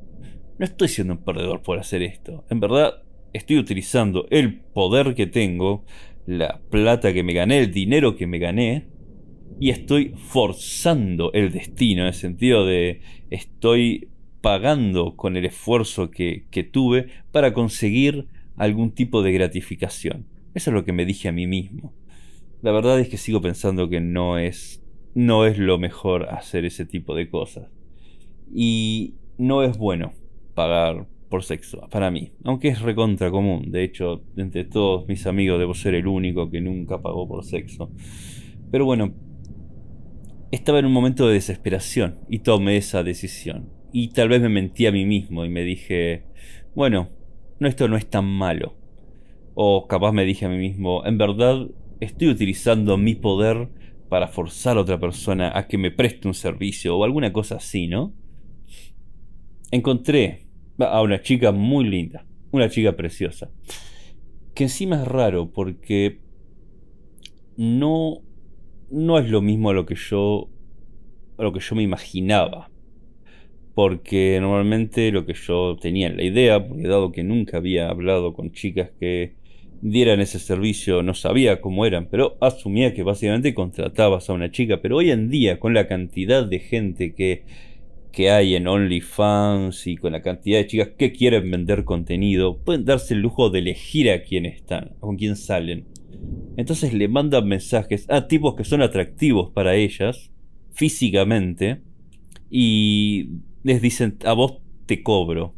no estoy siendo un perdedor por hacer esto. En verdad, estoy utilizando el poder que tengo, la plata que me gané, el dinero que me gané, y estoy forzando el destino, en el sentido de estoy pagando con el esfuerzo que, tuve para conseguir algún tipo de gratificación. Eso es lo que me dije a mí mismo. La verdad es que sigo pensando que no es, no es lo mejor hacer ese tipo de cosas. Y no es bueno pagar por sexo, para mí. Aunque es recontra común. De hecho, entre todos mis amigos debo ser el único que nunca pagó por sexo. Pero bueno, estaba en un momento de desesperación y tomé esa decisión. Y tal vez me mentí a mí mismo y me dije, bueno, no, esto no es tan malo. O capaz me dije a mí mismo, en verdad estoy utilizando mi poder para forzar a otra persona a que me preste un servicio o alguna cosa así, ¿no? Encontré a una chica muy linda, una chica preciosa. Que encima es raro porque no, no es lo mismo a lo que yo, a lo que yo me imaginaba. Porque normalmente lo que yo tenía en la idea, porque dado que nunca había hablado con chicas que dieran ese servicio, no sabía cómo eran, pero asumía que básicamente contratabas a una chica. Pero hoy en día, con la cantidad de gente que que hay en OnlyFans y con la cantidad de chicas que quieren vender contenido, pueden darse el lujo de elegir a quién están, con quién salen. Entonces le mandan mensajes a tipos que son atractivos para ellas, físicamente, y les dicen, a vos te cobro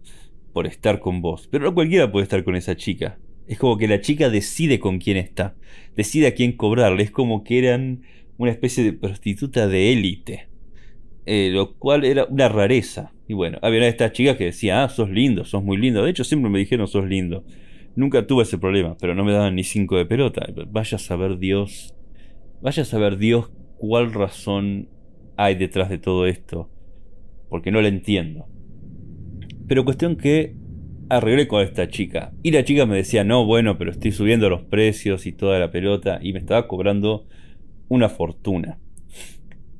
por estar con vos. Pero no cualquiera puede estar con esa chica. Es como que la chica decide con quién está, decide a quién cobrarle. Es como que eran una especie de prostituta de élite. Eh, lo cual era una rareza. Y bueno, había una de estas chicas que decía, ah, sos lindo, sos muy lindo. De hecho, siempre me dijeron, sos lindo. Nunca tuve ese problema, pero no me daban ni cinco de pelota. Vaya a saber Dios, vaya a saber Dios cuál razón hay detrás de todo esto, porque no la entiendo. Pero cuestión que arreglé con esta chica. Y la chica me decía, no, bueno, pero estoy subiendo los precios y toda la pelota, y me estaba cobrando una fortuna.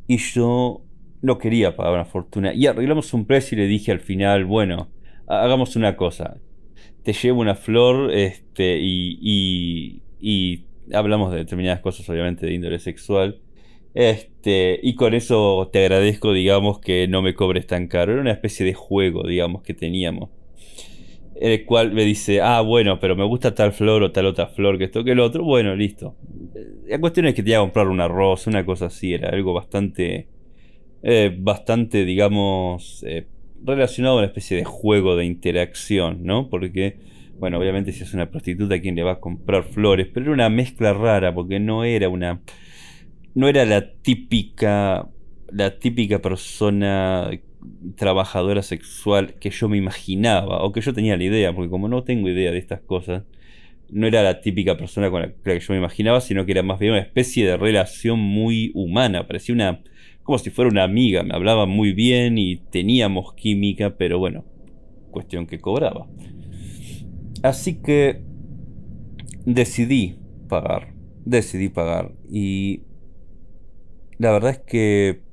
Y yo no quería pagar una fortuna. Y arreglamos un precio y le dije al final, bueno, hagamos una cosa. Te llevo una flor este, y, y, hablamos de determinadas cosas, obviamente, de índole sexual. Este, y con eso te agradezco, digamos, que no me cobres tan caro. Era una especie de juego, digamos, que teníamos. En el cual me dice, ah, bueno, pero me gusta tal flor o tal otra flor que esto que el otro. Bueno, listo. La cuestión es que te que a comprar un arroz, una cosa así, era algo bastante eh, bastante, digamos, eh, relacionado a una especie de juego de interacción, ¿no? Porque, bueno, obviamente si es una prostituta, quien ¿quién le va a comprar flores? Pero era una mezcla rara, porque no era una... No era la típica... La típica persona trabajadora sexual que yo me imaginaba o que yo tenía la idea, porque como no tengo idea de estas cosas, no era la típica persona con la, que yo me imaginaba, sino que era más bien una especie de relación muy humana, parecía una como si fuera una amiga, me hablaba muy bien y teníamos química, pero bueno, cuestión que cobraba. Así que decidí pagar, decidí pagar y la verdad es que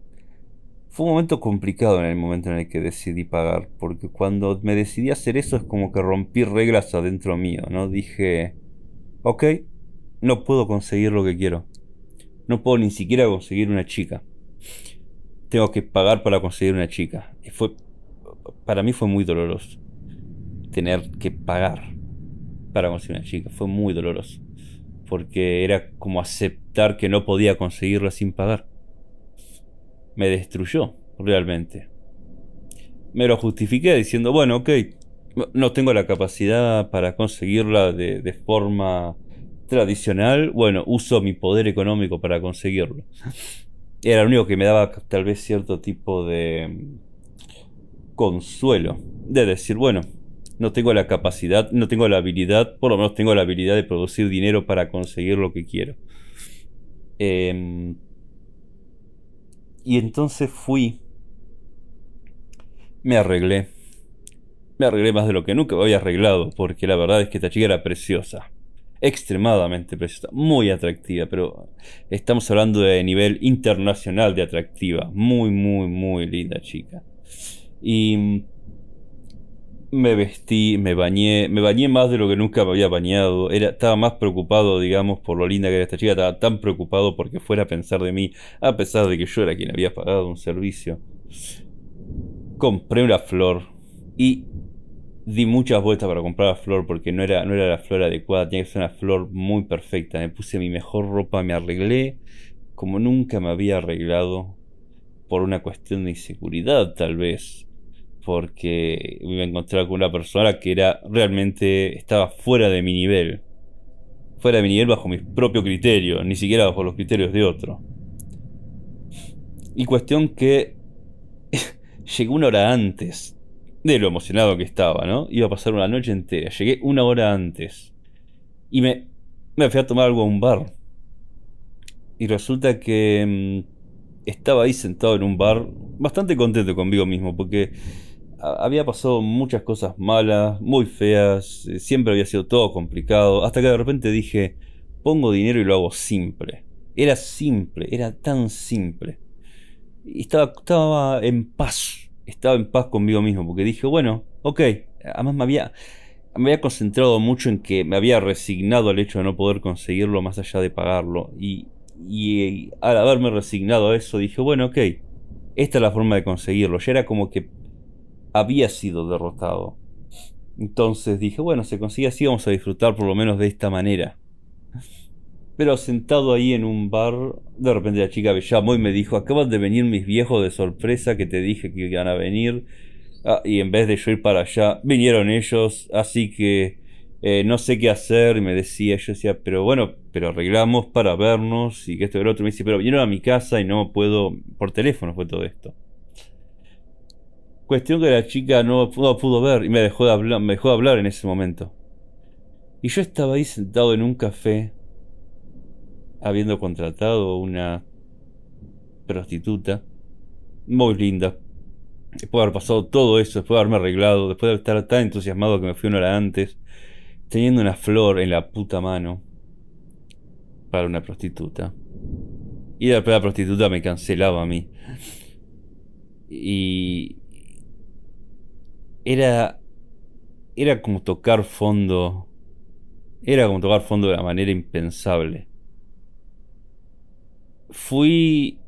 fue un momento complicado en el momento en el que decidí pagar, porque cuando me decidí hacer eso es como que rompí reglas adentro mío, ¿no? Dije, ok, no puedo conseguir lo que quiero, no puedo ni siquiera conseguir una chica tengo que pagar para conseguir una chica. Y fue, para mí fue muy doloroso tener que pagar para conseguir una chica. Fue muy doloroso. Porque era como aceptar que no podía conseguirla sin pagar. Me destruyó, realmente. Me lo justifiqué diciendo, bueno, ok, no tengo la capacidad para conseguirla de, de forma tradicional. Bueno, uso mi poder económico para conseguirlo era lo único que me daba tal vez cierto tipo de mm, consuelo. De decir, bueno, no tengo la capacidad, no tengo la habilidad, por lo menos tengo la habilidad de producir dinero para conseguir lo que quiero. Em, y entonces fui, me arreglé. Me arreglé más de lo que nunca me había arreglado, porque la verdad es que esta chica era preciosa extremadamente preciosa, muy atractiva, pero estamos hablando de nivel internacional de atractiva, muy, muy, muy linda chica. Y me vestí, me bañé, me bañé más de lo que nunca me había bañado, era, estaba más preocupado, digamos, por lo linda que era esta chica, estaba tan preocupado porque fuera a pensar de mí, a pesar de que yo era quien había pagado un servicio. Compré una flor y di muchas vueltas para comprar la flor porque no era, no era la flor adecuada, tenía que ser una flor muy perfecta. Me puse mi mejor ropa, me arreglé como nunca me había arreglado por una cuestión de inseguridad tal vez, porque me iba a encontrar con una persona que era realmente estaba fuera de mi nivel, fuera de mi nivel bajo mi propio criterio, ni siquiera bajo los criterios de otro. Y cuestión que llegó una hora antes de lo emocionado que estaba, ¿no? Iba a pasar una noche entera. Llegué una hora antes. Y me, fui a tomar algo a un bar. Y resulta que mm, estaba ahí sentado en un bar, bastante contento conmigo mismo, porque había pasado muchas cosas malas, muy feas, eh, siempre había sido todo complicado, hasta que de repente dije, pongo dinero y lo hago simple. Era simple, era tan simple. Y estaba, estaba en paz estaba en paz conmigo mismo, porque dije, bueno, ok, además me había, me había concentrado mucho en que me había resignado al hecho de no poder conseguirlo más allá de pagarlo. Y, y eh, al haberme resignado a eso, dije, bueno, ok, esta es la forma de conseguirlo. Ya era como que había sido derrotado. Entonces dije, bueno, se consigue así, vamos a disfrutar por lo menos de esta manera. Pero sentado ahí en un bar, de repente la chica me llamó y me dijo, acaban de venir mis viejos de sorpresa que te dije que iban a venir. Ah, y en vez de yo ir para allá, vinieron ellos, así que eh, no sé qué hacer. Y me decía, yo decía, pero bueno, pero arreglamos para vernos y que esto y lo otro. Me dice, pero vinieron a mi casa y no puedo, por teléfono fue todo esto. Cuestión que la chica no, pudo ver y me dejó, hablar, me dejó de hablar en ese momento. Y yo estaba ahí sentado en un café habiendo contratado una prostituta muy linda. Después de haber pasado todo eso, después de haberme arreglado, después de estar tan entusiasmado que me fui una hora antes, teniendo una flor en la puta mano para una prostituta. Y después la prostituta me cancelaba a mí. Y. Era. Era como tocar fondo. Era como tocar fondo de la manera impensable fui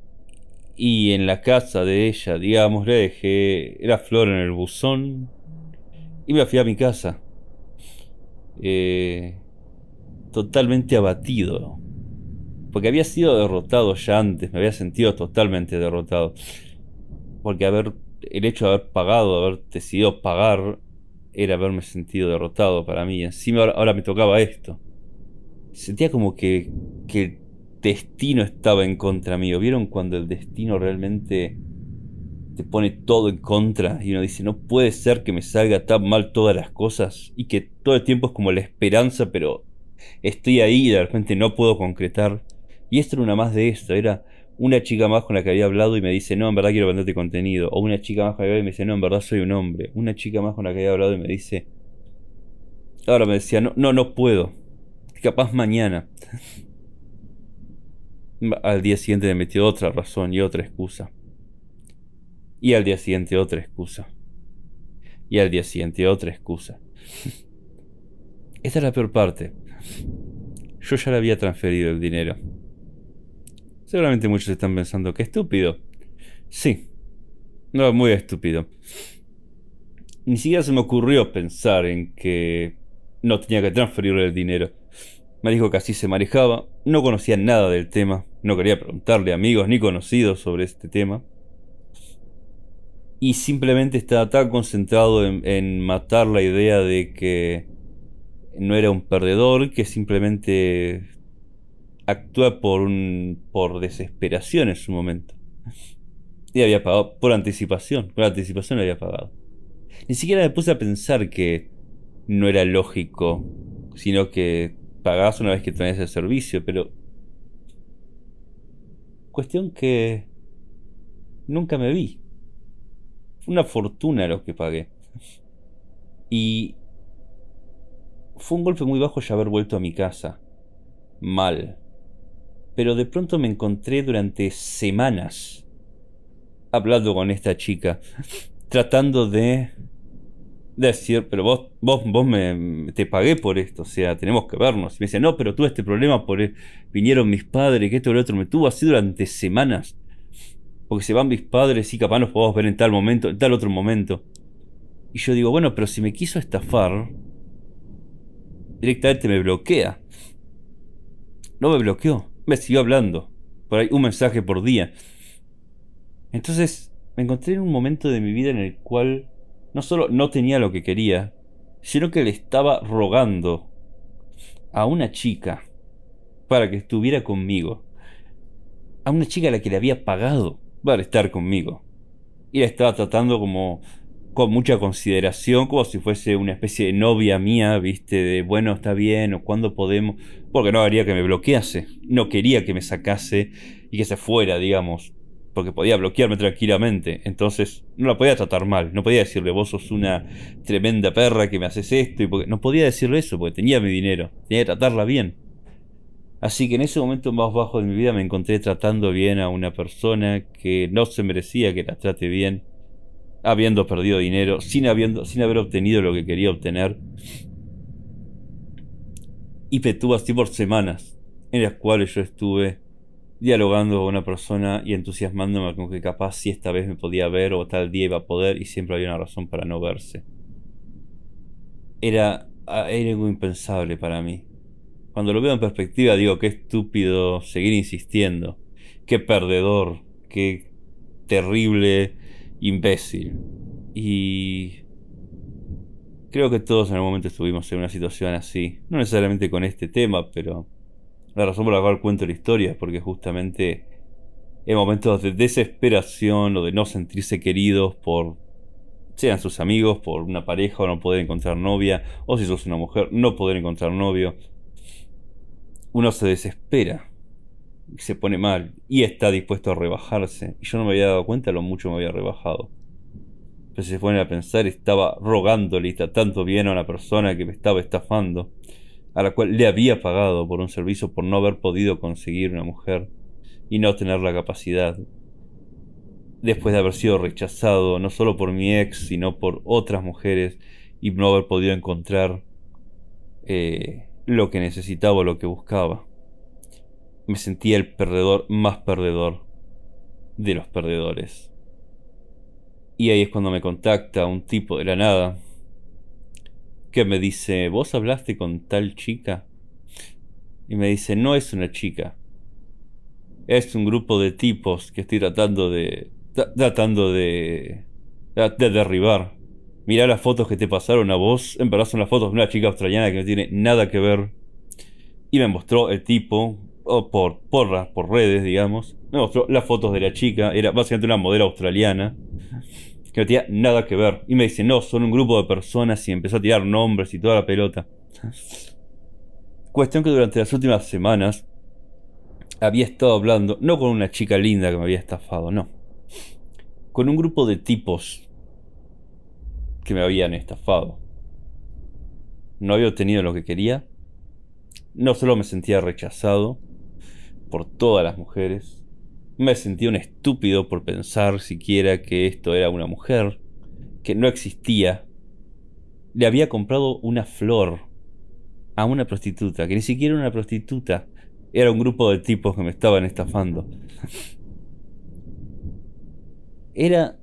y en la casa de ella, digamos, le dejé la flor en el buzón y me fui a mi casa. Eh, totalmente abatido. Porque había sido derrotado ya antes, me había sentido totalmente derrotado. Porque haber, el hecho de haber pagado, haber decidido pagar, era haberme sentido derrotado para mí. Encima ahora, ahora me tocaba esto. Sentía como que, que destino estaba en contra mío. ¿Vieron cuando el destino realmente te pone todo en contra y uno dice, no puede ser que me salga tan mal todas las cosas y que todo el tiempo es como la esperanza, pero estoy ahí y de repente no puedo concretar? Y esto era una más de esto, era una chica más con la que había hablado y me dice, no, en verdad quiero venderte contenido. O una chica más con la que había y me dice, no, en verdad soy un hombre. Una chica más con la que había hablado y me dice, ahora me decía, no, no, no puedo. Capaz mañana. Al día siguiente me metió otra razón y otra excusa. Y al día siguiente otra excusa. Y al día siguiente otra excusa. Esta es la peor parte. Yo ya le había transferido el dinero. Seguramente muchos están pensando que estúpido. Sí. No, muy estúpido. Ni siquiera se me ocurrió pensar en que no tenía que transferirle el dinero. Me dijo que así se manejaba, no conocía nada del tema, no quería preguntarle a amigos ni conocidos sobre este tema. Y simplemente estaba tan concentrado en, matar la idea de que no era un perdedor, que simplemente actúa por, un, por desesperación en su momento. Y había pagado por anticipación, por anticipación había pagado. Ni siquiera me puse a pensar que no era lógico, sino que pagás una vez que tenés el servicio, pero... Cuestión que nunca me vi. Fue una fortuna lo que pagué. Y fue un golpe muy bajo ya haber vuelto a mi casa. Mal. Pero de pronto me encontré durante semanas hablando con esta chica, tratando de decir, pero vos, vos, vos me, te pagué por esto, o sea, tenemos que vernos. Y me dice, no, pero tuve este problema por eh, vinieron mis padres, que esto y lo otro, me tuvo así durante semanas. Porque se van mis padres y capaz nos podemos ver en tal momento, en tal otro momento. Y yo digo, bueno, pero si me quiso estafar, directamente me bloquea. No me bloqueó, me siguió hablando. Por ahí un mensaje por día. Entonces, me encontré en un momento de mi vida en el cual no solo no tenía lo que quería, sino que le estaba rogando a una chica para que estuviera conmigo. A una chica a la que le había pagado para estar conmigo. Y la estaba tratando como con mucha consideración, como si fuese una especie de novia mía, viste, de bueno, está bien, o cuándo podemos, porque no haría que me bloquease, no quería que me sacase y que se fuera, digamos porque podía bloquearme tranquilamente. Entonces no la podía tratar mal, no podía decirle, vos sos una tremenda perra que me haces esto, y no podía decirle eso, porque tenía mi dinero, tenía que tratarla bien. Así que en ese momento más bajo de mi vida me encontré tratando bien a una persona que no se merecía que la trate bien, habiendo perdido dinero, sin, habiendo, sin haber obtenido lo que quería obtener. Y petuvo así por semanas, en las cuales yo estuve dialogando con una persona y entusiasmándome con que capaz si esta vez me podía ver o tal día iba a poder y siempre había una razón para no verse. Era, era algo impensable para mí. Cuando lo veo en perspectiva digo, qué estúpido seguir insistiendo, qué perdedor, qué terrible imbécil. Y creo que todos en algún momento estuvimos en una situación así, no necesariamente con este tema, pero la razón por la cual cuento la historia, es porque justamente en momentos de desesperación o de no sentirse queridos por sean sus amigos, por una pareja o no poder encontrar novia, o si sos una mujer, no poder encontrar novio, uno se desespera, se pone mal y está dispuesto a rebajarse. Y yo no me había dado cuenta lo mucho me había rebajado. Pero se pone a pensar, estaba rogándole y tratando bien a una persona que me estaba estafando a la cual le había pagado por un servicio por no haber podido conseguir una mujer y no tener la capacidad. Después de haber sido rechazado no solo por mi ex, sino por otras mujeres y no haber podido encontrar eh, lo que necesitaba o lo que buscaba. Me sentía el perdedor más perdedor de los perdedores. Y ahí es cuando me contacta un tipo de la nada me dice, vos hablaste con tal chica. Y me dice, no es una chica. Es un grupo de tipos que estoy tratando de... Tratando de... derribar. Mirá las fotos que te pasaron a vos. En las fotos de una chica australiana que no tiene nada que ver. Y me mostró el tipo, o por, por, por redes, digamos. Me mostró las fotos de la chica. Era básicamente una modelo australiana que no tenía nada que ver. Y me dice, no, son un grupo de personas y empezó a tirar nombres y toda la pelota. Cuestión que durante las últimas semanas había estado hablando, no con una chica linda que me había estafado, no. Con un grupo de tipos que me habían estafado. No había obtenido lo que quería. No solo me sentía rechazado por todas las mujeres, me sentí un estúpido por pensar siquiera que esto era una mujer, que no existía. Le había comprado una flor a una prostituta, que ni siquiera era una prostituta, era un grupo de tipos que me estaban estafando. Era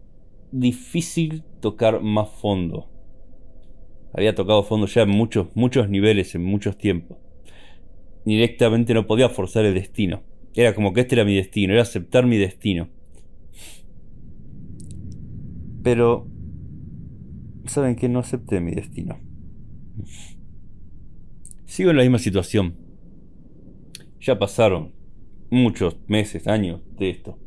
difícil tocar más fondo. Había tocado fondo ya en muchos, muchos niveles, en muchos tiempos. Directamente no podía forzar el destino. Era como que este era mi destino, era aceptar mi destino. Pero... ¿Saben que No acepté mi destino. Sigo en la misma situación. Ya pasaron muchos meses, años de esto.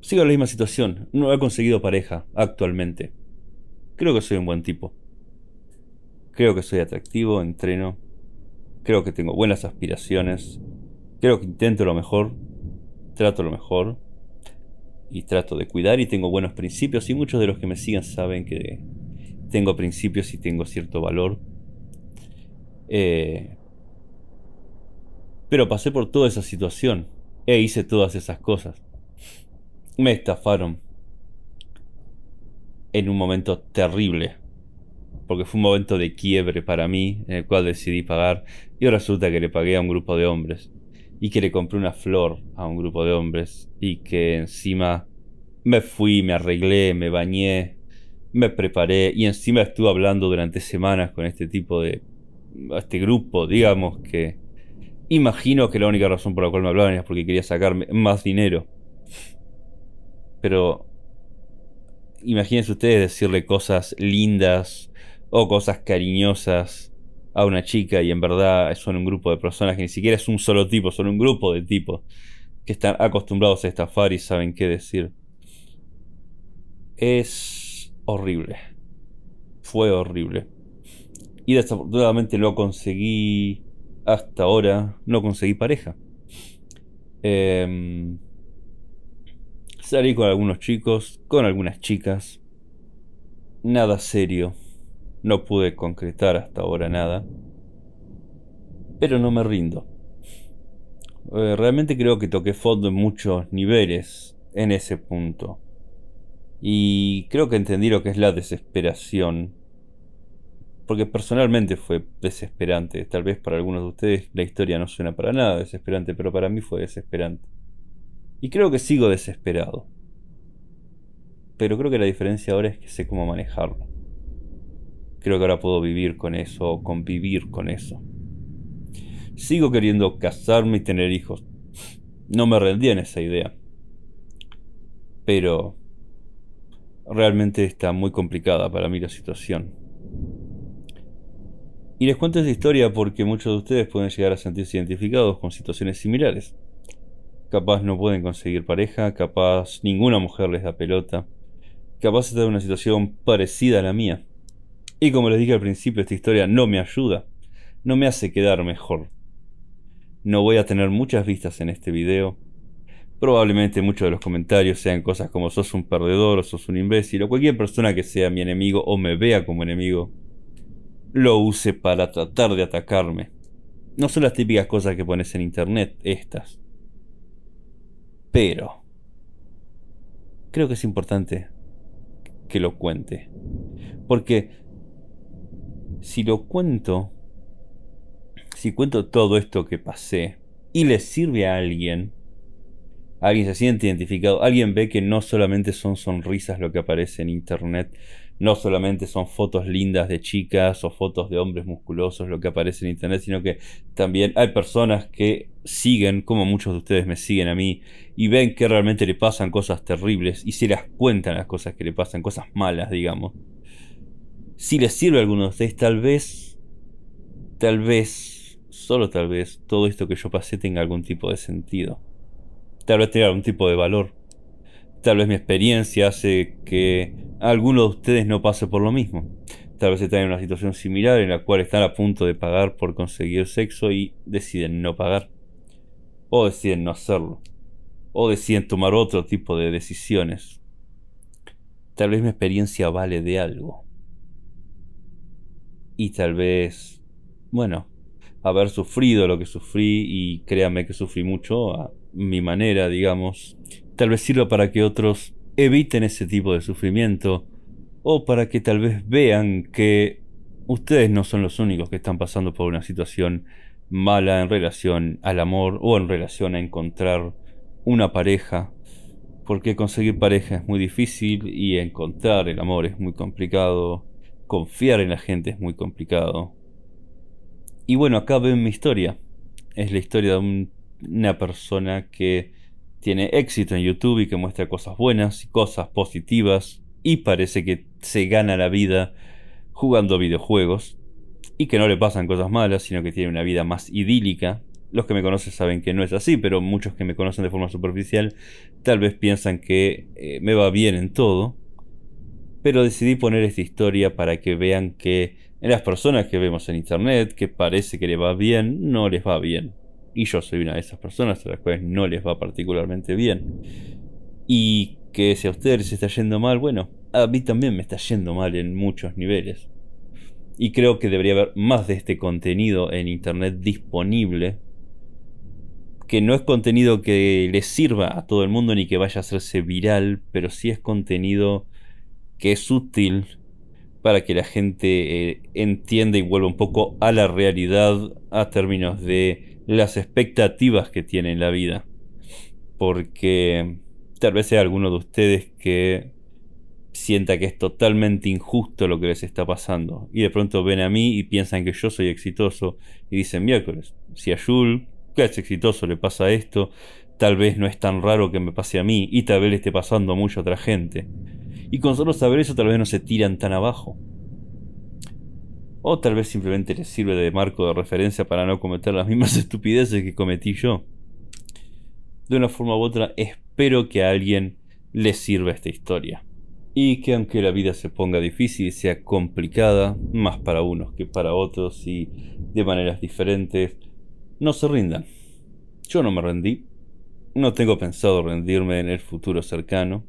Sigo en la misma situación. No he conseguido pareja actualmente. Creo que soy un buen tipo. Creo que soy atractivo, entreno. Creo que tengo buenas aspiraciones creo que intento lo mejor, trato lo mejor y trato de cuidar y tengo buenos principios y muchos de los que me siguen saben que tengo principios y tengo cierto valor. Eh, pero pasé por toda esa situación e hice todas esas cosas. Me estafaron en un momento terrible. Porque fue un momento de quiebre para mí, en el cual decidí pagar. Y resulta que le pagué a un grupo de hombres y que le compré una flor a un grupo de hombres y que encima me fui, me arreglé, me bañé, me preparé y encima estuve hablando durante semanas con este tipo de... este grupo, digamos que... Imagino que la única razón por la cual me hablaban es porque quería sacarme más dinero. Pero... Imagínense ustedes decirle cosas lindas o cosas cariñosas a una chica y en verdad son un grupo de personas que ni siquiera es un solo tipo, son un grupo de tipos que están acostumbrados a estafar y saben qué decir. Es horrible. Fue horrible. Y desafortunadamente no conseguí hasta ahora, no conseguí pareja. Em, salí con algunos chicos, con algunas chicas. Nada serio. No pude concretar hasta ahora nada. Pero no me rindo. Eh, realmente creo que toqué fondo en muchos niveles en ese punto. Y creo que entendí lo que es la desesperación. Porque personalmente fue desesperante. Tal vez para algunos de ustedes la historia no suena para nada desesperante, pero para mí fue desesperante. Y creo que sigo desesperado. Pero creo que la diferencia ahora es que sé cómo manejarlo. Creo que ahora puedo vivir con eso, convivir con eso. Sigo queriendo casarme y tener hijos. No me rendí en esa idea. Pero realmente está muy complicada para mí la situación. Y les cuento esta historia porque muchos de ustedes pueden llegar a sentirse identificados con situaciones similares. Capaz no pueden conseguir pareja, capaz ninguna mujer les da pelota, capaz está en una situación parecida a la mía. Y como les dije al principio, esta historia no me ayuda, no me hace quedar mejor. No voy a tener muchas vistas en este video. Probablemente muchos de los comentarios sean cosas como sos un perdedor o sos un imbécil o cualquier persona que sea mi enemigo o me vea como enemigo lo use para tratar de atacarme. No son las típicas cosas que pones en internet, estas. Pero creo que es importante que lo cuente. Porque si lo cuento, si cuento todo esto que pasé y le sirve a alguien, alguien se siente identificado, alguien ve que no solamente son sonrisas lo que aparece en internet, no solamente son fotos lindas de chicas o fotos de hombres musculosos lo que aparece en internet, sino que también hay personas que siguen, como muchos de ustedes me siguen a mí, y ven que realmente le pasan cosas terribles y se las cuentan las cosas que le pasan, cosas malas, digamos. Si les sirve a alguno de ustedes, tal vez, tal vez, solo tal vez, todo esto que yo pasé tenga algún tipo de sentido. Tal vez tenga algún tipo de valor. Tal vez mi experiencia hace que alguno de ustedes no pase por lo mismo. Tal vez estén en una situación similar en la cual están a punto de pagar por conseguir sexo y deciden no pagar. O deciden no hacerlo. O deciden tomar otro tipo de decisiones. Tal vez mi experiencia vale de algo y tal vez, bueno, haber sufrido lo que sufrí y créame que sufrí mucho a mi manera, digamos, tal vez sirva para que otros eviten ese tipo de sufrimiento o para que tal vez vean que ustedes no son los únicos que están pasando por una situación mala en relación al amor o en relación a encontrar una pareja, porque conseguir pareja es muy difícil y encontrar el amor es muy complicado confiar en la gente es muy complicado. Y bueno, acá ven mi historia. Es la historia de una persona que tiene éxito en YouTube y que muestra cosas buenas y cosas positivas y parece que se gana la vida jugando videojuegos y que no le pasan cosas malas, sino que tiene una vida más idílica. Los que me conocen saben que no es así, pero muchos que me conocen de forma superficial tal vez piensan que eh, me va bien en todo pero decidí poner esta historia para que vean que las personas que vemos en internet, que parece que les va bien, no les va bien. Y yo soy una de esas personas a las cuales no les va particularmente bien. Y que si a ustedes les está yendo mal, bueno, a mí también me está yendo mal en muchos niveles. Y creo que debería haber más de este contenido en internet disponible. Que no es contenido que les sirva a todo el mundo ni que vaya a hacerse viral, pero sí es contenido que es útil para que la gente eh, entienda y vuelva un poco a la realidad a términos de las expectativas que tiene en la vida. Porque tal vez sea alguno de ustedes que sienta que es totalmente injusto lo que les está pasando. Y de pronto ven a mí y piensan que yo soy exitoso. Y dicen, miércoles, si a Yul que es exitoso, le pasa esto, tal vez no es tan raro que me pase a mí. Y tal vez le esté pasando a mucha otra gente. Y con solo saber eso tal vez no se tiran tan abajo. O tal vez simplemente les sirve de marco de referencia para no cometer las mismas estupideces que cometí yo. De una forma u otra, espero que a alguien le sirva esta historia. Y que aunque la vida se ponga difícil y sea complicada, más para unos que para otros y de maneras diferentes, no se rindan. Yo no me rendí. No tengo pensado rendirme en el futuro cercano.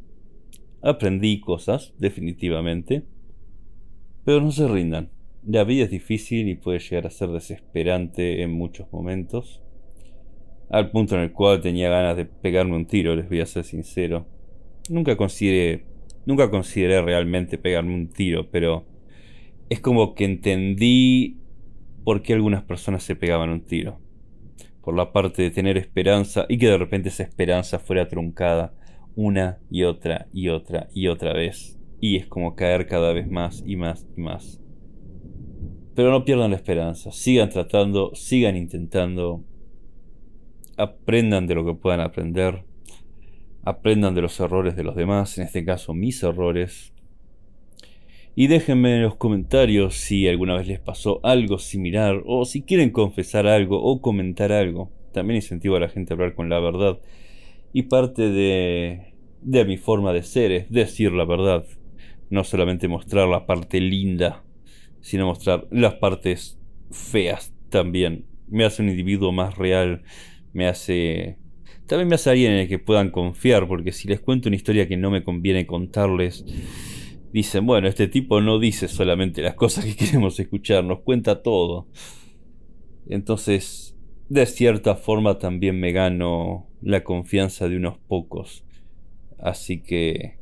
Aprendí cosas, definitivamente. Pero no se rindan. La vida es difícil y puede llegar a ser desesperante en muchos momentos. Al punto en el cual tenía ganas de pegarme un tiro, les voy a ser sincero. Nunca consideré, nunca consideré realmente pegarme un tiro, pero es como que entendí por qué algunas personas se pegaban un tiro. Por la parte de tener esperanza y que de repente esa esperanza fuera truncada una y otra y otra y otra vez. Y es como caer cada vez más y más y más. Pero no pierdan la esperanza, sigan tratando, sigan intentando, aprendan de lo que puedan aprender, aprendan de los errores de los demás, en este caso mis errores. Y déjenme en los comentarios si alguna vez les pasó algo similar o si quieren confesar algo o comentar algo. También incentivo a la gente a hablar con la verdad y parte de, de mi forma de ser es decir la verdad. No solamente mostrar la parte linda, sino mostrar las partes feas también. Me hace un individuo más real, me hace... También me hace alguien en el que puedan confiar, porque si les cuento una historia que no me conviene contarles, dicen, bueno, este tipo no dice solamente las cosas que queremos escuchar, nos cuenta todo. Entonces, de cierta forma también me gano la confianza de unos pocos. Así que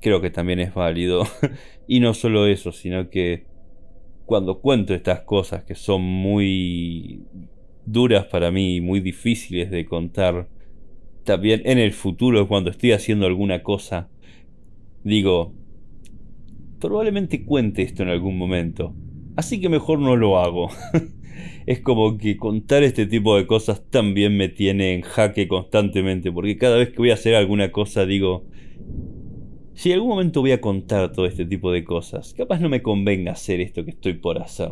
creo que también es válido. y no solo eso, sino que cuando cuento estas cosas que son muy duras para mí, y muy difíciles de contar, también en el futuro, cuando estoy haciendo alguna cosa, digo, probablemente cuente esto en algún momento. Así que mejor no lo hago. es como que contar este tipo de cosas también me tiene en jaque constantemente, porque cada vez que voy a hacer alguna cosa digo, si en algún momento voy a contar todo este tipo de cosas, capaz no me convenga hacer esto que estoy por hacer.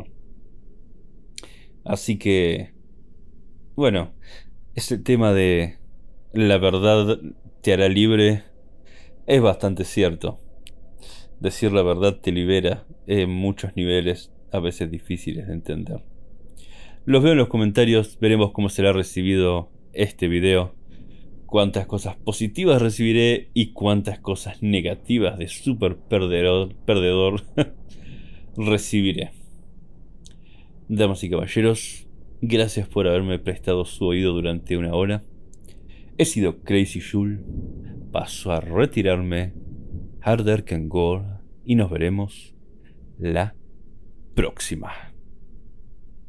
Así que, bueno, ese tema de la verdad te hará libre es bastante cierto. Decir la verdad te libera en muchos niveles a veces difíciles de entender. Los veo en los comentarios, veremos cómo será recibido este video, cuántas cosas positivas recibiré y cuántas cosas negativas de super perdedor, recibiré. Damas y caballeros, gracias por haberme prestado su oído durante una hora. He sido Crazy Jul, paso a retirarme, Harder Can Gore, y nos veremos la próxima.